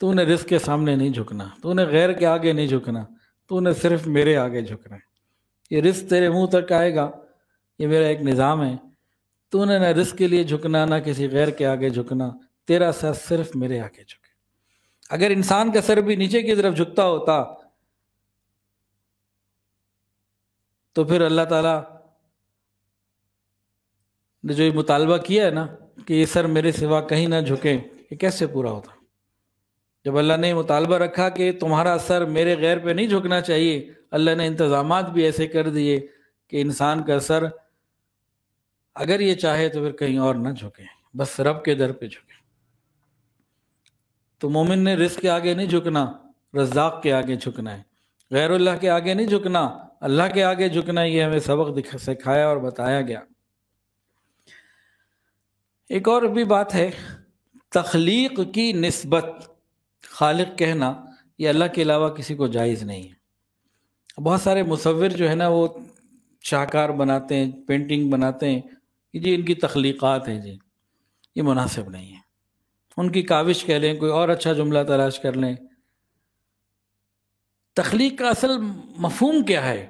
तूने रिस्क के सामने नहीं झुकना तूने गैर के आगे नहीं झुकना तूने सिर्फ मेरे आगे झुकना है ये रिस्क तेरे मुंह तक आएगा ये मेरा एक निज़ाम है तूने ना रिस्क के लिए झुकना ना किसी गैर के आगे झुकना तेरा सर सिर्फ मेरे आगे झुके अगर इंसान का सर भी नीचे की तरफ झुकता होता तो फिर अल्लाह ताला ने जो ये मुतालबा किया है ना कि ये सर मेरे सिवा कहीं ना झुके ये कैसे पूरा होता जब अल्लाह ने मुतालबा रखा कि तुम्हारा सर मेरे गैर पे नहीं झुकना चाहिए अल्लाह ने इंतज़ाम भी ऐसे कर दिए कि इंसान का सर अगर ये चाहे तो फिर कहीं और ना झुके बस रब के दर पे झुके तो मोमिन ने रिस्क के आगे नहीं झुकना रजाक के आगे झुकना है गैरुल्लाह के आगे नहीं झुकना अल्लाह के आगे झुकना ये हमें सबक सिखाया और बताया गया एक और भी बात है तख्लीक की नस्बत खालिक कहना ये अल्लाह के अलावा किसी को जायज़ नहीं है बहुत सारे मुसविर जो है ना वो शाहकार बनाते हैं पेंटिंग बनाते हैं कि जी इनकी तख्लीक़ात है जी ये मुनासिब नहीं है उनकी काविश कह लें कोई और अच्छा जुमला तलाश कर लें तख्लीक का असल मफहूम क्या है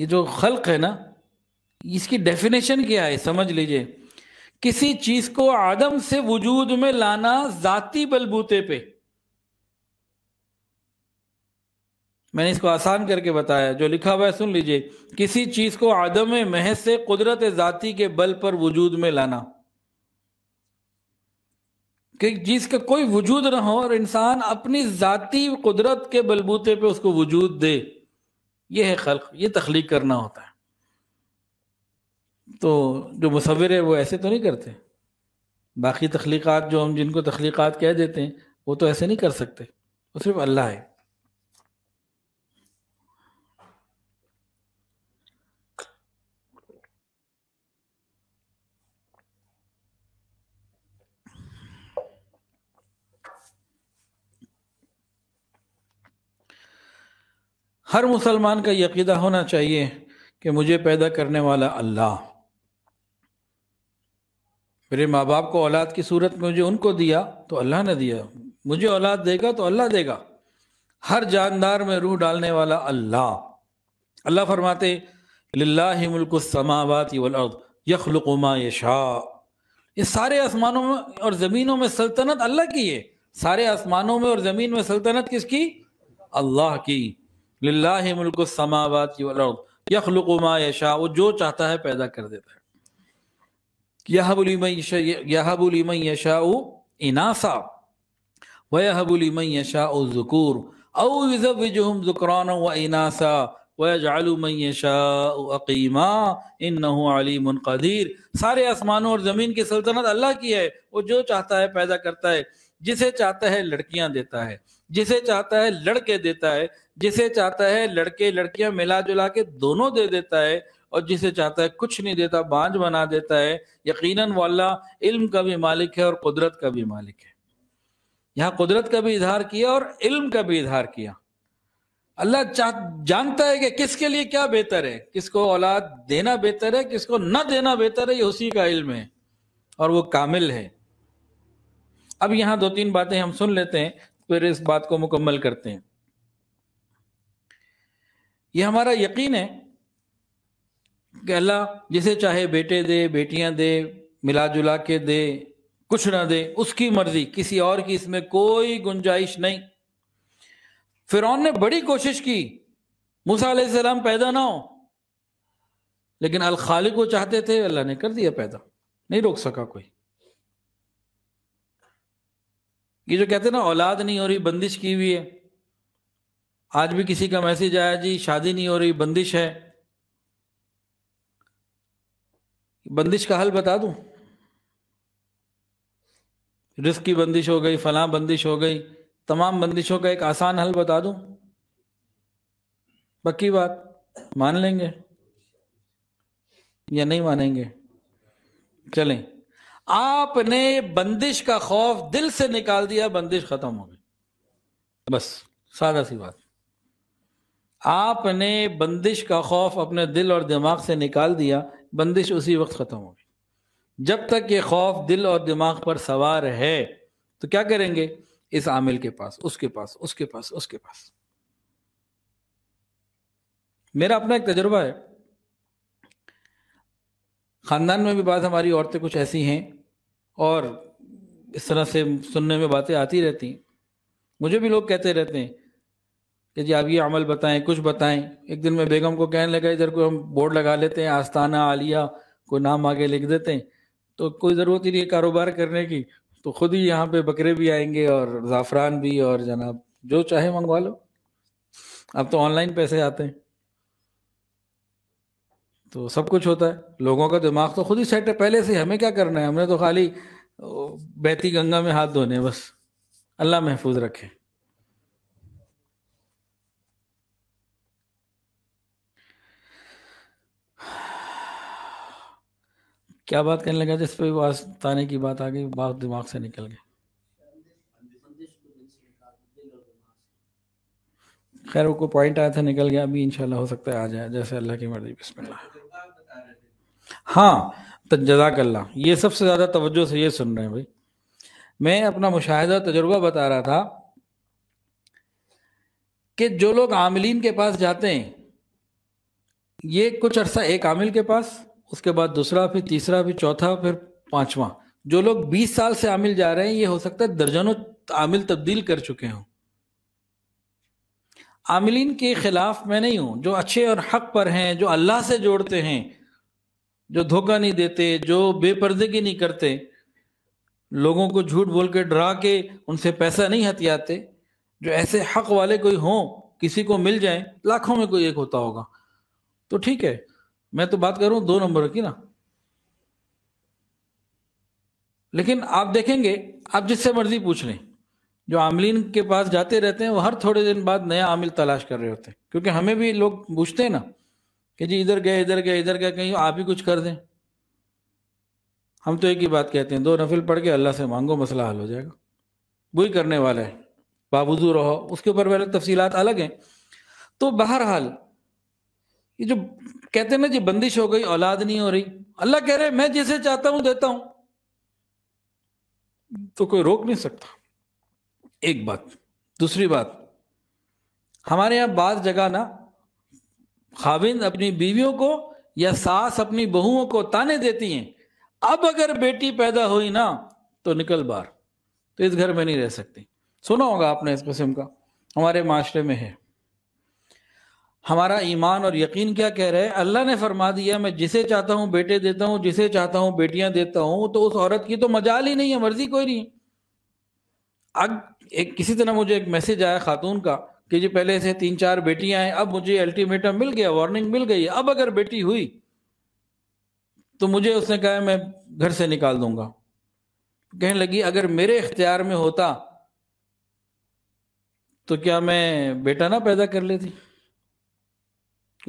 ये जो खल्क है ना इसकी डेफिनेशन क्या है समझ लीजिए किसी चीज़ को आदम से वजूद में लाना ज़ाती बलबूते पे मैंने इसको आसान करके बताया जो लिखा हुआ है सुन लीजिए किसी चीज को आदम महज से कुदरत जाति के बल पर वजूद में लाना कि जिसका कोई वजूद ना हो और इंसान अपनी जाति कुदरत के बलबूते पे उसको वजूद दे ये है खल ये तख्लीक करना होता है तो जो मुसविर है वो ऐसे तो नहीं करते बाकी तख्लीक जो हम जिनको तख्लीक कह देते हैं वो तो ऐसे नहीं कर सकते वो सिर्फ अल्लाह है हर मुसलमान का यकीदा होना चाहिए कि मुझे पैदा करने वाला अल्लाह मेरे माँ बाप को औलाद की सूरत में मुझे उनको दिया तो अल्लाह ने दिया मुझे औलाद देगा तो अल्लाह देगा हर जानदार में रूह डालने वाला अल्लाह अल्लाह फरमाते लामुल्क समावत वलअर्द यखलुकुमा यशा ये सारे आसमानों में और ज़मीनों में सल्तनत अल्लाह की है सारे आसमानों में और ज़मीन में सल्तनत किसकी अल्लाह की लाला मुल्क समावत यखलुक यशा वो जो चाहता है पैदा कर देता है यहबुलीम यशा इनासा वहबुलीम यशा ज़ुकूर अज़ुम ज़ुकरान व इनासा वजालुम यशा अकीमा इन अलीम कदीर सारे आसमानों और ज़मीन की सल्तनत अल्लाह की है वो जो चाहता है पैदा करता है जिसे चाहता है लड़कियां देता है जिसे चाहता है लड़के देता है जिसे चाहता है लड़के लड़कियां मिला जुला के दोनों दे देता है और जिसे चाहता है कुछ नहीं देता बांझ बना देता है यकीनन वाला इल्म का भी मालिक है और कुदरत का भी मालिक है यहाँ कुदरत का भी इजहार किया और इल्म का भी इजहार किया अल्लाह चाह जानता है कि किसके लिए क्या बेहतर है किसको औलाद देना बेहतर है किसको न देना बेहतर है ये उसी का इल्म है और वो कामिल है अब यहाँ दो तीन बातें हम सुन लेते हैं फिर इस बात को मुकम्मल करते हैं यह हमारा यकीन है कि अल्लाह जिसे चाहे बेटे दे बेटियां दे मिला जुला के दे कुछ ना दे उसकी मर्जी किसी और की इसमें कोई गुंजाइश नहीं फिर ने बड़ी कोशिश की मूसा सलाम पैदा ना हो लेकिन अल खालिक को चाहते थे अल्लाह ने कर दिया पैदा नहीं रोक सका कोई ये जो कहते हैं ना औलाद नहीं हो रही बंदिश की हुई है आज भी किसी का मैसेज आया जी शादी नहीं हो रही बंदिश है बंदिश का हल बता दूं रिस्क की बंदिश हो गई फला बंदिश हो गई तमाम बंदिशों का एक आसान हल बता दूं पक्की बात मान लेंगे या नहीं मानेंगे चलें आपने बंदिश का खौफ दिल से निकाल दिया बंदिश खत्म हो गई बस सादा सी बात आपने बंदिश का खौफ अपने दिल और दिमाग से निकाल दिया बंदिश उसी वक्त ख़त्म हो गई जब तक ये खौफ दिल और दिमाग पर सवार है तो क्या करेंगे इस आमिल के पास उसके पास उसके पास उसके पास मेरा अपना एक तजुर्बा है खानदान में भी बात हमारी औरतें कुछ ऐसी हैं और इस तरह से सुनने में बातें आती रहती हैं मुझे भी लोग कहते रहते हैं कि जी आप ये अमल बताएं कुछ बताएं एक दिन मैं बेगम को कहने लगा इधर को हम बोर्ड लगा लेते हैं आस्ताना आलिया कोई नाम आगे लिख देते हैं तो कोई ज़रूरत ही नहीं है कारोबार करने की तो खुद ही यहाँ पे बकरे भी आएंगे और ज़ाफ़रान भी और जनाब जो चाहे मंगवा लो अब तो ऑनलाइन पैसे आते हैं तो सब कुछ होता है लोगों का दिमाग तो खुद ही सेट है पहले से हमें क्या करना है हमने तो खाली बहती गंगा में हाथ धोने बस अल्लाह महफूज रखे क्या बात करने लगा जिस पर वास ताने की बात आ गई बात दिमाग से निकल गई खैर वो पॉइंट आया था निकल गया अभी इंशाल्लाह हो सकता है आ जाए जैसे अल्लाह की मर्जी बिस्मिल्लाह हाँ तो जजाकल्ला ये सबसे ज़्यादा तवज्जो से ये सुन रहे हैं भाई मैं अपना मुशाहिदा तजुर्बा बता रहा था कि जो लोग आमलीन के पास जाते हैं ये कुछ अरसा एक आमिल के पास उसके बाद दूसरा फिर तीसरा फिर चौथा फिर पांचवा जो लोग 20 साल से आमिल जा रहे हैं ये हो सकता है दर्जनों आमिल तब्दील कर चुके हों आमिलीन के खिलाफ मैं नहीं हूं जो अच्छे और हक पर हैं जो अल्लाह से जोड़ते हैं जो धोखा नहीं देते जो बेपर्दगी नहीं करते लोगों को झूठ बोल के डरा के उनसे पैसा नहीं हथियाते जो ऐसे हक वाले कोई हों किसी को मिल जाए लाखों में कोई एक होता होगा तो ठीक है मैं तो बात करूं दो नंबर की ना लेकिन आप देखेंगे आप जिससे मर्जी पूछ लें जो आमलिन के पास जाते रहते हैं वो हर थोड़े दिन बाद नया आमिल तलाश कर रहे होते हैं क्योंकि हमें भी लोग पूछते हैं ना कि जी इधर गए इधर गए इधर गए कहीं आप ही कुछ कर दें हम तो एक ही बात कहते हैं दो नफिल पढ़ के अल्लाह से मांगो मसला हल हो जाएगा वही करने वाला है बावजू रहो उसके ऊपर वाले तफसीलात अलग हैं तो बहरहाल ये जो कहते हैं ना जी बंदिश हो गई औलाद नहीं हो रही अल्लाह कह रहे मैं जैसे चाहता हूं देता हूं तो कोई रोक नहीं सकता एक बात दूसरी बात हमारे यहां बाद जगह ना खाविंद अपनी बीवियों को या सास अपनी बहुओं को ताने देती हैं अब अगर बेटी पैदा हुई ना तो निकल बार तो इस घर में नहीं रह सकती सुना होगा आपने इस किस्म का हमारे माशरे में है हमारा ईमान और यकीन क्या कह रहा है अल्लाह ने फरमा दिया मैं जिसे चाहता हूँ बेटे देता हूँ जिसे चाहता हूँ बेटियां देता हूँ तो उस औरत की तो मजाल ही नहीं है मर्जी कोई नहीं अब एक किसी तरह मुझे एक मैसेज आया खातून का कि जी पहले से तीन चार बेटियां हैं अब मुझे अल्टीमेटम मिल गया वार्निंग मिल गई अब अगर बेटी हुई तो मुझे उसने कहा मैं घर से निकाल दूंगा कहने लगी अगर मेरे इख्तियार में होता तो क्या मैं बेटा ना पैदा कर लेती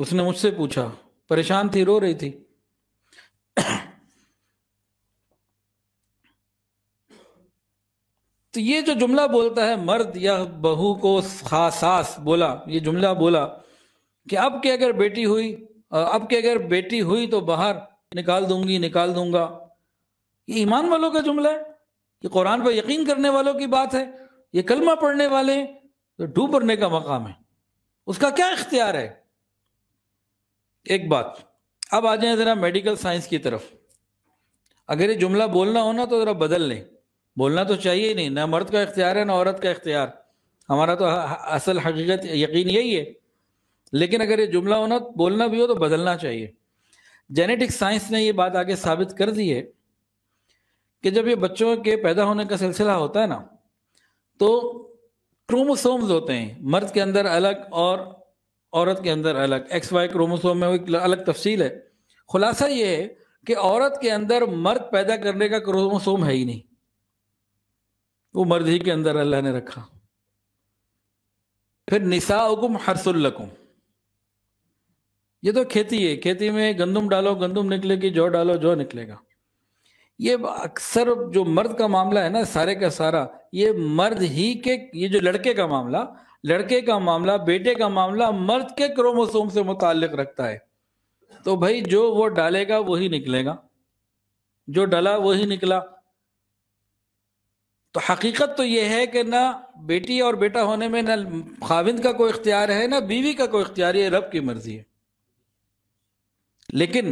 उसने मुझसे पूछा परेशान थी रो रही थी तो ये जो जुमला बोलता है मर्द या बहू को खासास बोला ये जुमला बोला कि अब के अगर बेटी हुई अब के अगर बेटी हुई तो बाहर निकाल दूंगी निकाल दूंगा ये ईमान वालों का जुमला है ये कुरान पर यकीन करने वालों की बात है ये कलमा पढ़ने वाले तो डूबरने का मकाम है उसका क्या इख्तियार है एक बात अब आ जाए ज़रा मेडिकल साइंस की तरफ अगर ये जुमला बोलना हो ना तो ज़रा बदल लें बोलना तो चाहिए नहीं ना मर्द का इख्तियार है ना औरत का इख्तियार हमारा तो असल हकीकत यकीन यही है लेकिन अगर ये जुमला होना बोलना भी हो तो बदलना चाहिए जेनेटिक साइंस ने ये बात आगे साबित कर दी है कि जब ये बच्चों के पैदा होने का सिलसिला होता है ना तो क्रोमोसोम्स होते हैं मर्द के अंदर अलग और औरत के अंदर अलग एक्स वाई क्रोमोसोम में एक अलग तफसील है खुलासा ये है कि औरत के अंदर मर्द पैदा करने का क्रोमोसोम है ही नहीं वो मर्द ही के अंदर अल्लाह ने रखा फिर निशा हुकुम हरसुल्लकुम ये तो खेती है खेती में गंदम डालो गंदम निकलेगी जौ डालो जौ निकलेगा ये अक्सर जो मर्द का मामला है ना सारे का सारा ये मर्द ही के ये जो लड़के का मामला लड़के का मामला बेटे का मामला मर्द के क्रोमोसोम से मुतक रखता है तो भाई जो वो डालेगा वही निकलेगा जो डाला वही निकला तो हकीकत तो यह है कि ना बेटी और बेटा होने में ना खाविंद का कोई इख्तियार है ना बीवी का कोई इख्तियार है रब की मर्जी है लेकिन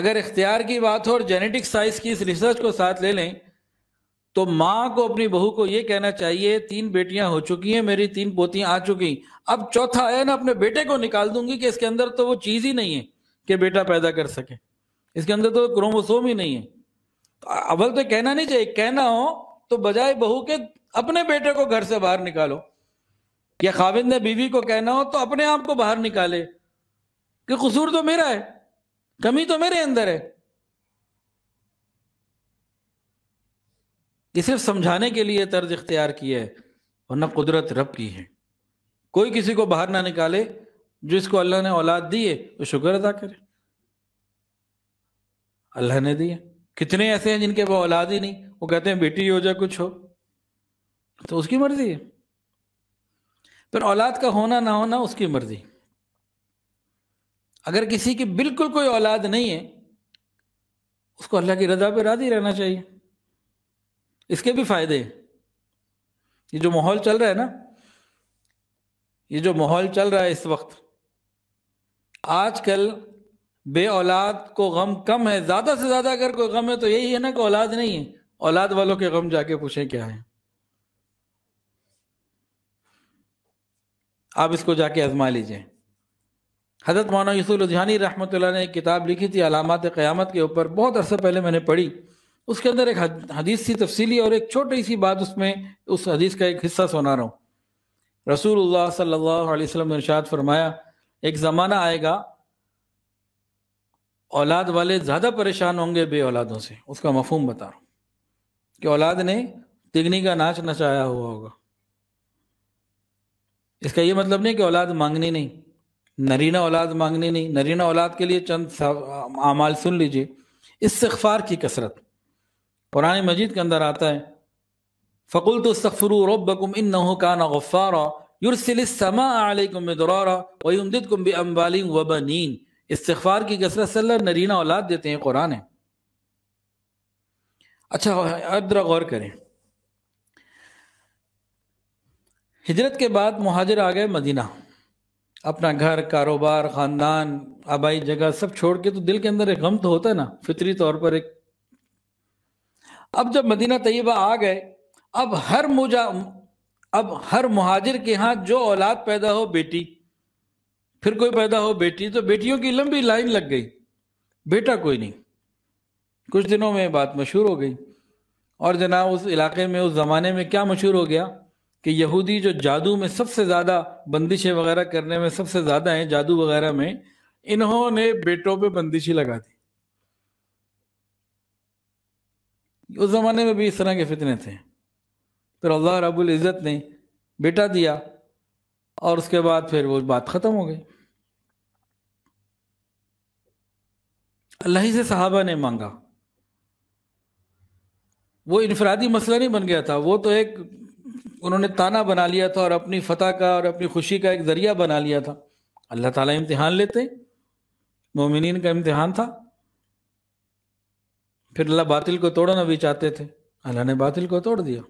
अगर इख्तियार की बात हो और जेनेटिक साइंस की इस रिसर्च को साथ ले लें तो माँ को अपनी बहू को यह कहना चाहिए तीन बेटियां हो चुकी हैं मेरी तीन पोतियां आ चुकी अब चौथा आया ना अपने बेटे को निकाल दूंगी कि इसके अंदर तो वो चीज ही नहीं है कि बेटा पैदा कर सके इसके अंदर तो क्रोमोसोम ही नहीं है तो अव्वल तो कहना नहीं चाहिए कहना हो तो बजाय बहू के अपने बेटे को घर से बाहर निकालो या खाविंद ने बीवी को कहना हो तो अपने आप को बाहर निकाले कि कसूर तो मेरा है कमी तो मेरे अंदर है ये सिर्फ समझाने के लिए तर्ज इख्तियार किया है न कुदरत रब की है कोई किसी को बाहर ना निकाले जो इसको अल्लाह ने औलाद दी है वो शुक्र अदा करे अल्लाह ने दिए कितने ऐसे हैं जिनके वो औलाद ही नहीं वो कहते हैं बेटी हो जाए कुछ हो तो उसकी मर्जी है पर औलाद का होना ना होना उसकी मर्जी अगर किसी की बिल्कुल कोई औलाद नहीं है उसको अल्लाह की रजा पे राजी रहना चाहिए इसके भी फायदे ये जो माहौल चल रहा है ना ये जो माहौल चल रहा है इस वक्त आजकल बे औलाद को गम कम है ज़्यादा से ज़्यादा अगर कोई गम है तो यही है ना कि औलाद नहीं है औलाद वालों के गम जाके पूछें क्या है आप इसको जाके आजमा लीजिए हजरत मौना यूसुफ रुझानी रहमत ने एक किताब लिखी थी अलामत क़्यामत के ऊपर बहुत अरसे पहले मैंने पढ़ी उसके अंदर एक हदीस थी तफसीली और एक छोटी सी बात उसमें उस हदीस का एक हिस्सा सुना रहा हूँ रसूल सल्लाम ने इरशाद फरमाया एक ज़माना आएगा औलाद वाले ज़्यादा परेशान होंगे बे औलादों से उसका मफहम बता रहा हूँ कि औलाद ने तिगनी का नाच नचाया हुआ होगा इसका ये मतलब नहीं कि औलाद मांगनी नहीं नरीना औलाद मांगनी नहीं नरीना औलाद के लिए चंद आमाल सुन लीजिए इस्तफार की कसरत पुरानी मजीद के अंदर आता है फ़कुल तो सफ़रू रोबकुम इन नकाना गफ़ारा युरसिलमाकुमदुम बम्बाली वबनीन की कसरत सल्ला नरीना औलाद देते हैं कुरान है अच्छा अब जरा गौर करें हिजरत के बाद महाजर आ गए मदीना अपना घर कारोबार ख़ानदान आबाई जगह सब छोड़ के तो दिल के अंदर एक गम तो होता है ना फितरी तौर पर एक अब जब मदीना तयबा आ गए अब हर मुजा अब हर महाजिर के यहाँ जो औलाद पैदा हो बेटी फिर कोई पैदा हो बेटी तो बेटियों की लंबी लाइन लग गई बेटा कोई नहीं कुछ दिनों में बात मशहूर हो गई और जनाब उस इलाके में उस ज़माने में क्या मशहूर हो गया कि यहूदी जो जादू में सबसे ज़्यादा बंदिशें वगैरह करने में सबसे ज़्यादा हैं जादू वगैरह में इन्होंने बेटों पे बंदिशें लगा दी उस ज़माने में भी इस तरह के फितने थे फिर अल्लाह रब्बुल इज़्ज़त ने बेटा दिया और उसके बाद फिर वो बात ख़त्म हो गई अल्लाह से सहाबा ने मांगा वो इनफरादी मसला नहीं बन गया था वो तो एक उन्होंने ताना बना लिया था और अपनी फतह का और अपनी खुशी का एक जरिया बना लिया था अल्लाह ताला इम्तिहान लेते मोमिन का इम्तिहान था फिर अल्लाह बातिल को तोड़ना भी चाहते थे अल्लाह ने बातिल को तोड़ दिया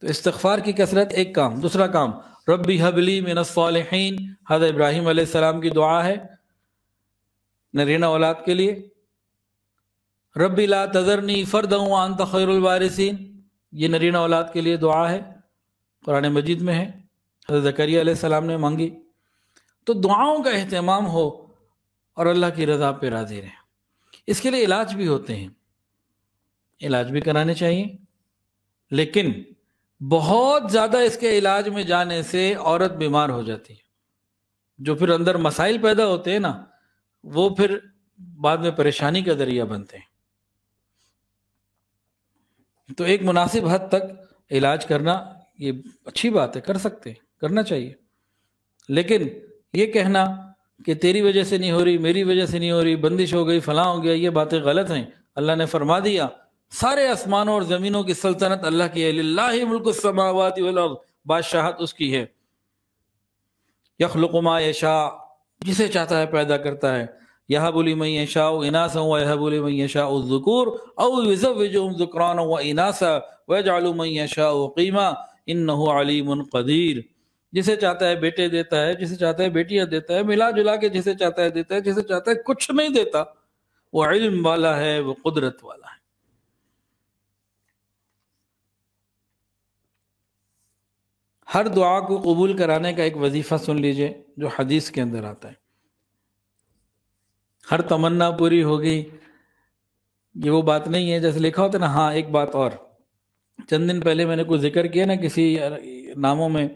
तो इस्तफार की कसरत एक काम दूसरा काम रबी हबली मिनसालहन हज़र इब्राहिम सलाम की दुआ है नरीना औलाद के लिए रबीला तजरनी फ़र्द आन तखैरवारसिन ये नरीना औलाद के लिए दुआ है कुरान मजीद में है हजरत जकरिया ने मांगी तो दुआओं का अहतमाम हो और अल्लाह की रजा पे राजी रहे इसके लिए इलाज भी होते हैं इलाज भी कराने चाहिए लेकिन बहुत ज़्यादा इसके इलाज में जाने से औरत बीमार हो जाती है जो फिर अंदर मसाइल पैदा होते हैं ना वो फिर बाद में परेशानी का जरिया बनते हैं तो एक मुनासिब हद तक इलाज करना ये अच्छी बात है कर सकते हैं करना चाहिए लेकिन ये कहना कि तेरी वजह से नहीं हो रही मेरी वजह से नहीं हो रही बंदिश हो गई फलां हो गया ये बातें गलत हैं अल्लाह ने फरमा दिया सारे आसमानों और ज़मीनों की सल्तनत अल्लाह की है मुल्क समावत बादशाहत उसकी है यखलुकुमा शाह जिसे चाहता है पैदा करता है बोली मई शाह इनासा बोली मई शाह उज़ुकूर औज़ुकरान व इनासा वजालू मई शाह कीमा इन अलीम कदीर जिसे चाहता है बेटे देता है जिसे चाहता है बेटियां देता है मिला जुला के जिसे चाहता है देता है जिसे चाहता है कुछ नहीं देता वो इल्म वाला है वो कुदरत वाला है हर दुआ को कबूल कराने का एक वजीफा सुन लीजिए जो हदीस के अंदर आता है हर तमन्ना पूरी होगी ये वो बात नहीं है जैसे लिखा होता ना हाँ एक बात और चंद दिन पहले मैंने कुछ जिक्र किया ना किसी नामों में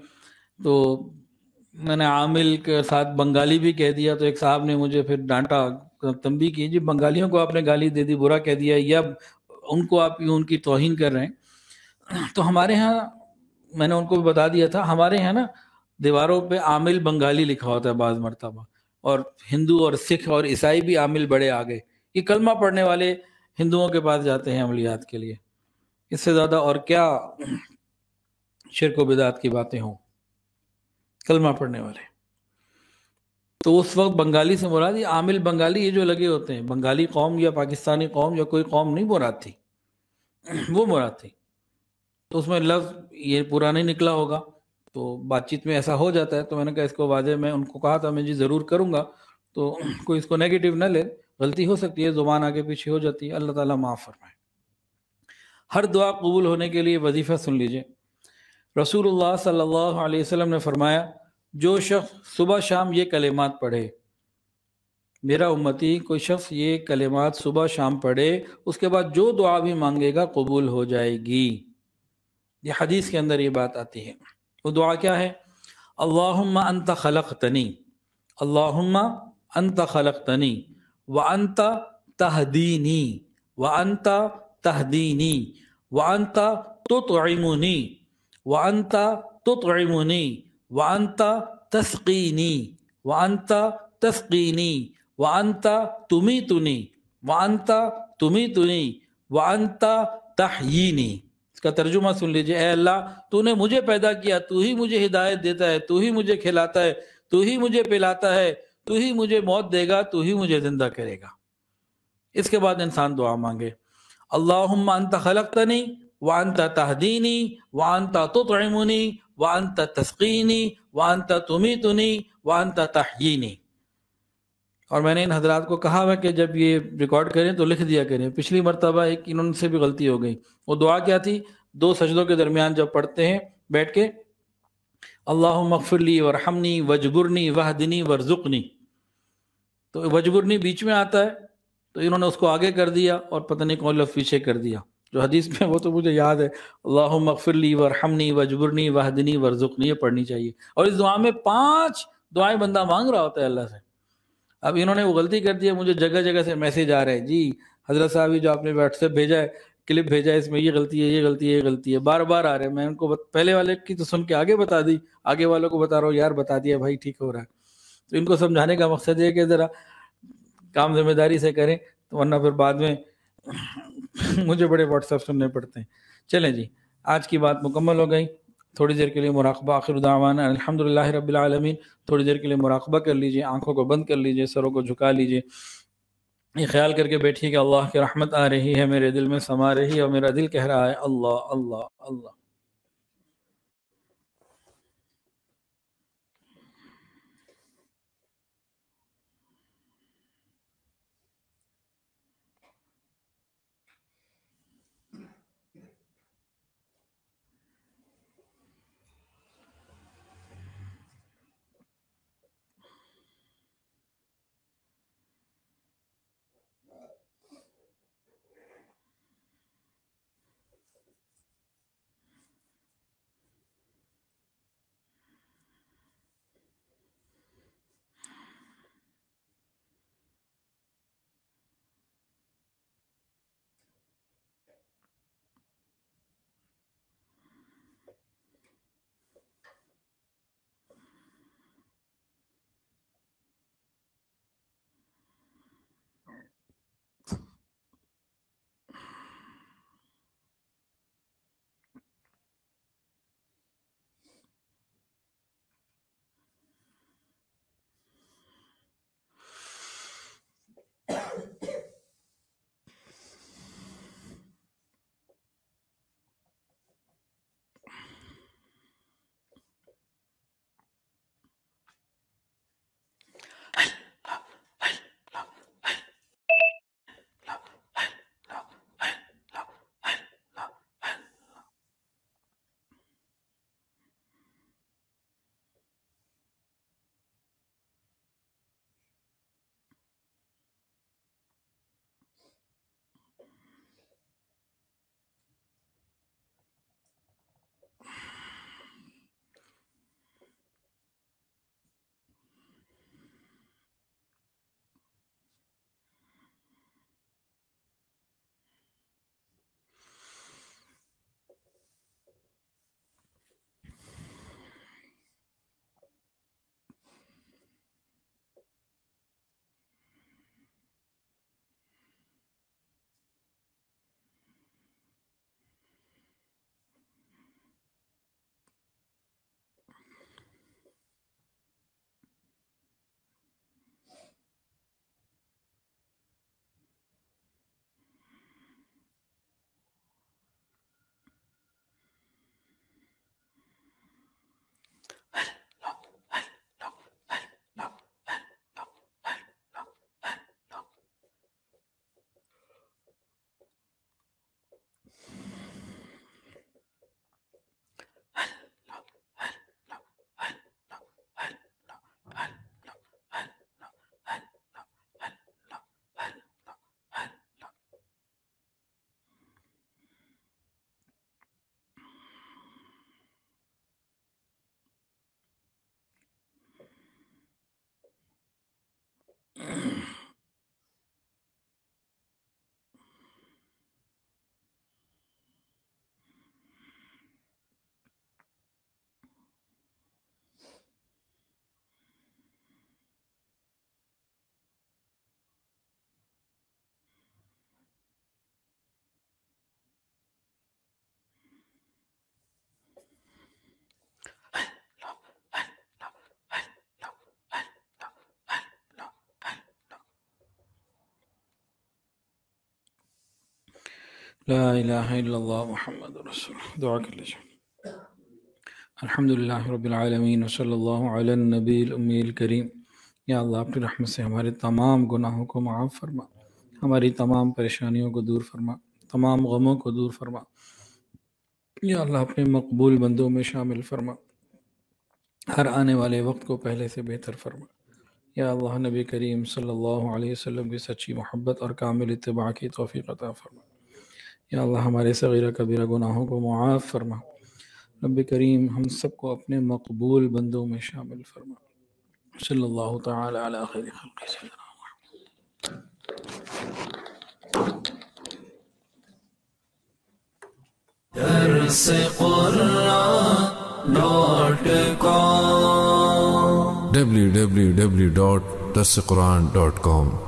तो मैंने आमिल के साथ बंगाली भी कह दिया तो एक साहब ने मुझे फिर डांटा तंबी की जी बंगालियों को आपने गाली दे दी बुरा कह दिया या उनको आप यूँ उनकी तोहिन कर रहे हैं तो हमारे यहाँ मैंने उनको भी बता दिया था हमारे यहाँ ना दीवारों पे आमिल बंगाली लिखा होता है बाज मरतबा और हिंदू और सिख और ईसाई भी आमिल बड़े आ गए ये कलमा पढ़ने वाले हिंदुओं के पास जाते हैं अमलियात के लिए इससे ज़्यादा और क्या शिरको बिदात की बातें हों कलमा पढ़ने वाले तो उस वक्त बंगाली से मुराद ये आमिल बंगाली ये जो लगे होते हैं बंगाली कौम या पाकिस्तानी कौम या कोई कौम नहीं मुराद थी वो मुराद थी तो उसमें लफ्ज़ ये पूरा नहीं निकला होगा तो बातचीत में ऐसा हो जाता है तो मैंने कहा इसको वाजे में उनको कहा था मैं जी ज़रूर करूँगा तो कोई इसको नेगेटिव ना ले गलती हो सकती है ज़ुबान आगे पीछे हो जाती है अल्लाह ताला माफ़ फरमाए हर दुआ कबूल होने के लिए वजीफ़ा सुन लीजिए रसूलुल्लाह सल्लल्लाहु अलैहि वसल्लम ने फरमाया जो शख्स सुबह शाम ये कलेमात पढ़े मेरा उम्मती कोई शख्स ये कलेमात सुबह शाम पढ़े उसके बाद जो दुआ भी मांगेगा कबूल हो जाएगी ये हदीस के अंदर ये बात आती है वो दुआ क्या है अल्लाहुम्मा अंत खलक तनी अल्लाहुम्मा अंत खलक तनी व अंत तहदीनी व अंत तहदीनी व अंत तुतमुनी व अंत तुतमुनी व अंत तस्कीनी व अंत तस्कीनी व अंत तुम्ही तुनी व अंत तुम्ही तुनी व अंत तहयीनी इसका तर्जुमा सुन लीजिए ए अल्लाह तूने मुझे पैदा किया तू ही मुझे हिदायत देता है तू ही मुझे खिलाता है तू ही मुझे पिलाता है तू ही मुझे मौत देगा तू ही मुझे जिंदा करेगा इसके बाद इंसान दुआ मांगे अल्लाह अंत खलकतनी वानता तहदीनी वानता तो तयमुनी वानता तस्कीनी वानता तुमी तुनी वानता तहयीनी और मैंने इन हजरात को कहा है कि जब ये रिकॉर्ड करें तो लिख दिया करें पिछली मरतबा एक से भी गलती हो गई वो दुआ क्या थी दो सजदों के दरमियान जब पढ़ते हैं बैठ के अल्लाह मकफिली वरहमनी वजबुरनी वहदनी वरजुकनी तो वजबुरनी बीच में आता है तो इन्होंने उसको आगे कर दिया और पता नहीं कौन लफ पीछे कर दिया जो हदीस में वो तो मुझे याद है अल्लाह मकफिली वरहमनी वजबुरनी वहदनी वरजुकनी ये पढ़नी चाहिए और इस दुआ में पाँच दुआएं बंदा मांग रहा होता है अल्लाह से अब इन्होंने वो गलती कर दी है मुझे जगह जगह से मैसेज आ रहे हैं जी हजरत साहब जो आपने व्हाट्सएप भेजा है क्लिप भेजा है इसमें ये गलती है ये गलती है ये गलती है बार बार आ रहे हैं मैं उनको बत, पहले वाले की तो सुन के आगे बता दी आगे वालों को बता रहा हूँ यार बता दिया भाई ठीक हो रहा है तो इनको समझाने का मकसद ये कि ज़रा काम जिम्मेदारी से करें तो वरना फिर बाद में मुझे बड़े व्हाट्सएप सुनने पड़ते हैं चलें जी आज की बात मुकम्मल हो गई थोड़ी देर के लिए मुराकबा आखिर उदावाना अलहमदिल्ला रबालमीन थोड़ी देर के लिए मुराकबा कर लीजिए आंखों को बंद कर लीजिए सरों को झुका लीजिए ये ख्याल करके बैठिए कि अल्लाह की रहमत आ रही है मेरे दिल में समा रही है और मेरा दिल कह रहा है अल्लाह अल्लाह अल्लाह لا إله करीम या अल्लाह अपनी रहमत से हमारे तमाम गुनाहों को माफ़ फरमा हमारी तमाम परेशानियों को दूर फरमा तमाम गमों को दूर फरमा या अल्लाह अपने मकबूल बंदों में शामिल फरमा हर आने वाले वक्त को पहले से बेहतर फरमा या अल्लाह नबी करीम सल्लल्लाहु अलैहि वसल्लम की सच्ची मोहब्बत और कामिल इतबा की तोफ़ी अता फरमा या अल्लाह हमारे सगीरा कबीरा गुनाहों को मुआफ़ फरमा रब करीम हम सबको अपने मकबूल बंदों में शामिल फरमा सल्लल्लाहु ताला अला खैर खल्क़ि सल्लल्लाहु दर्स www.dasquran.com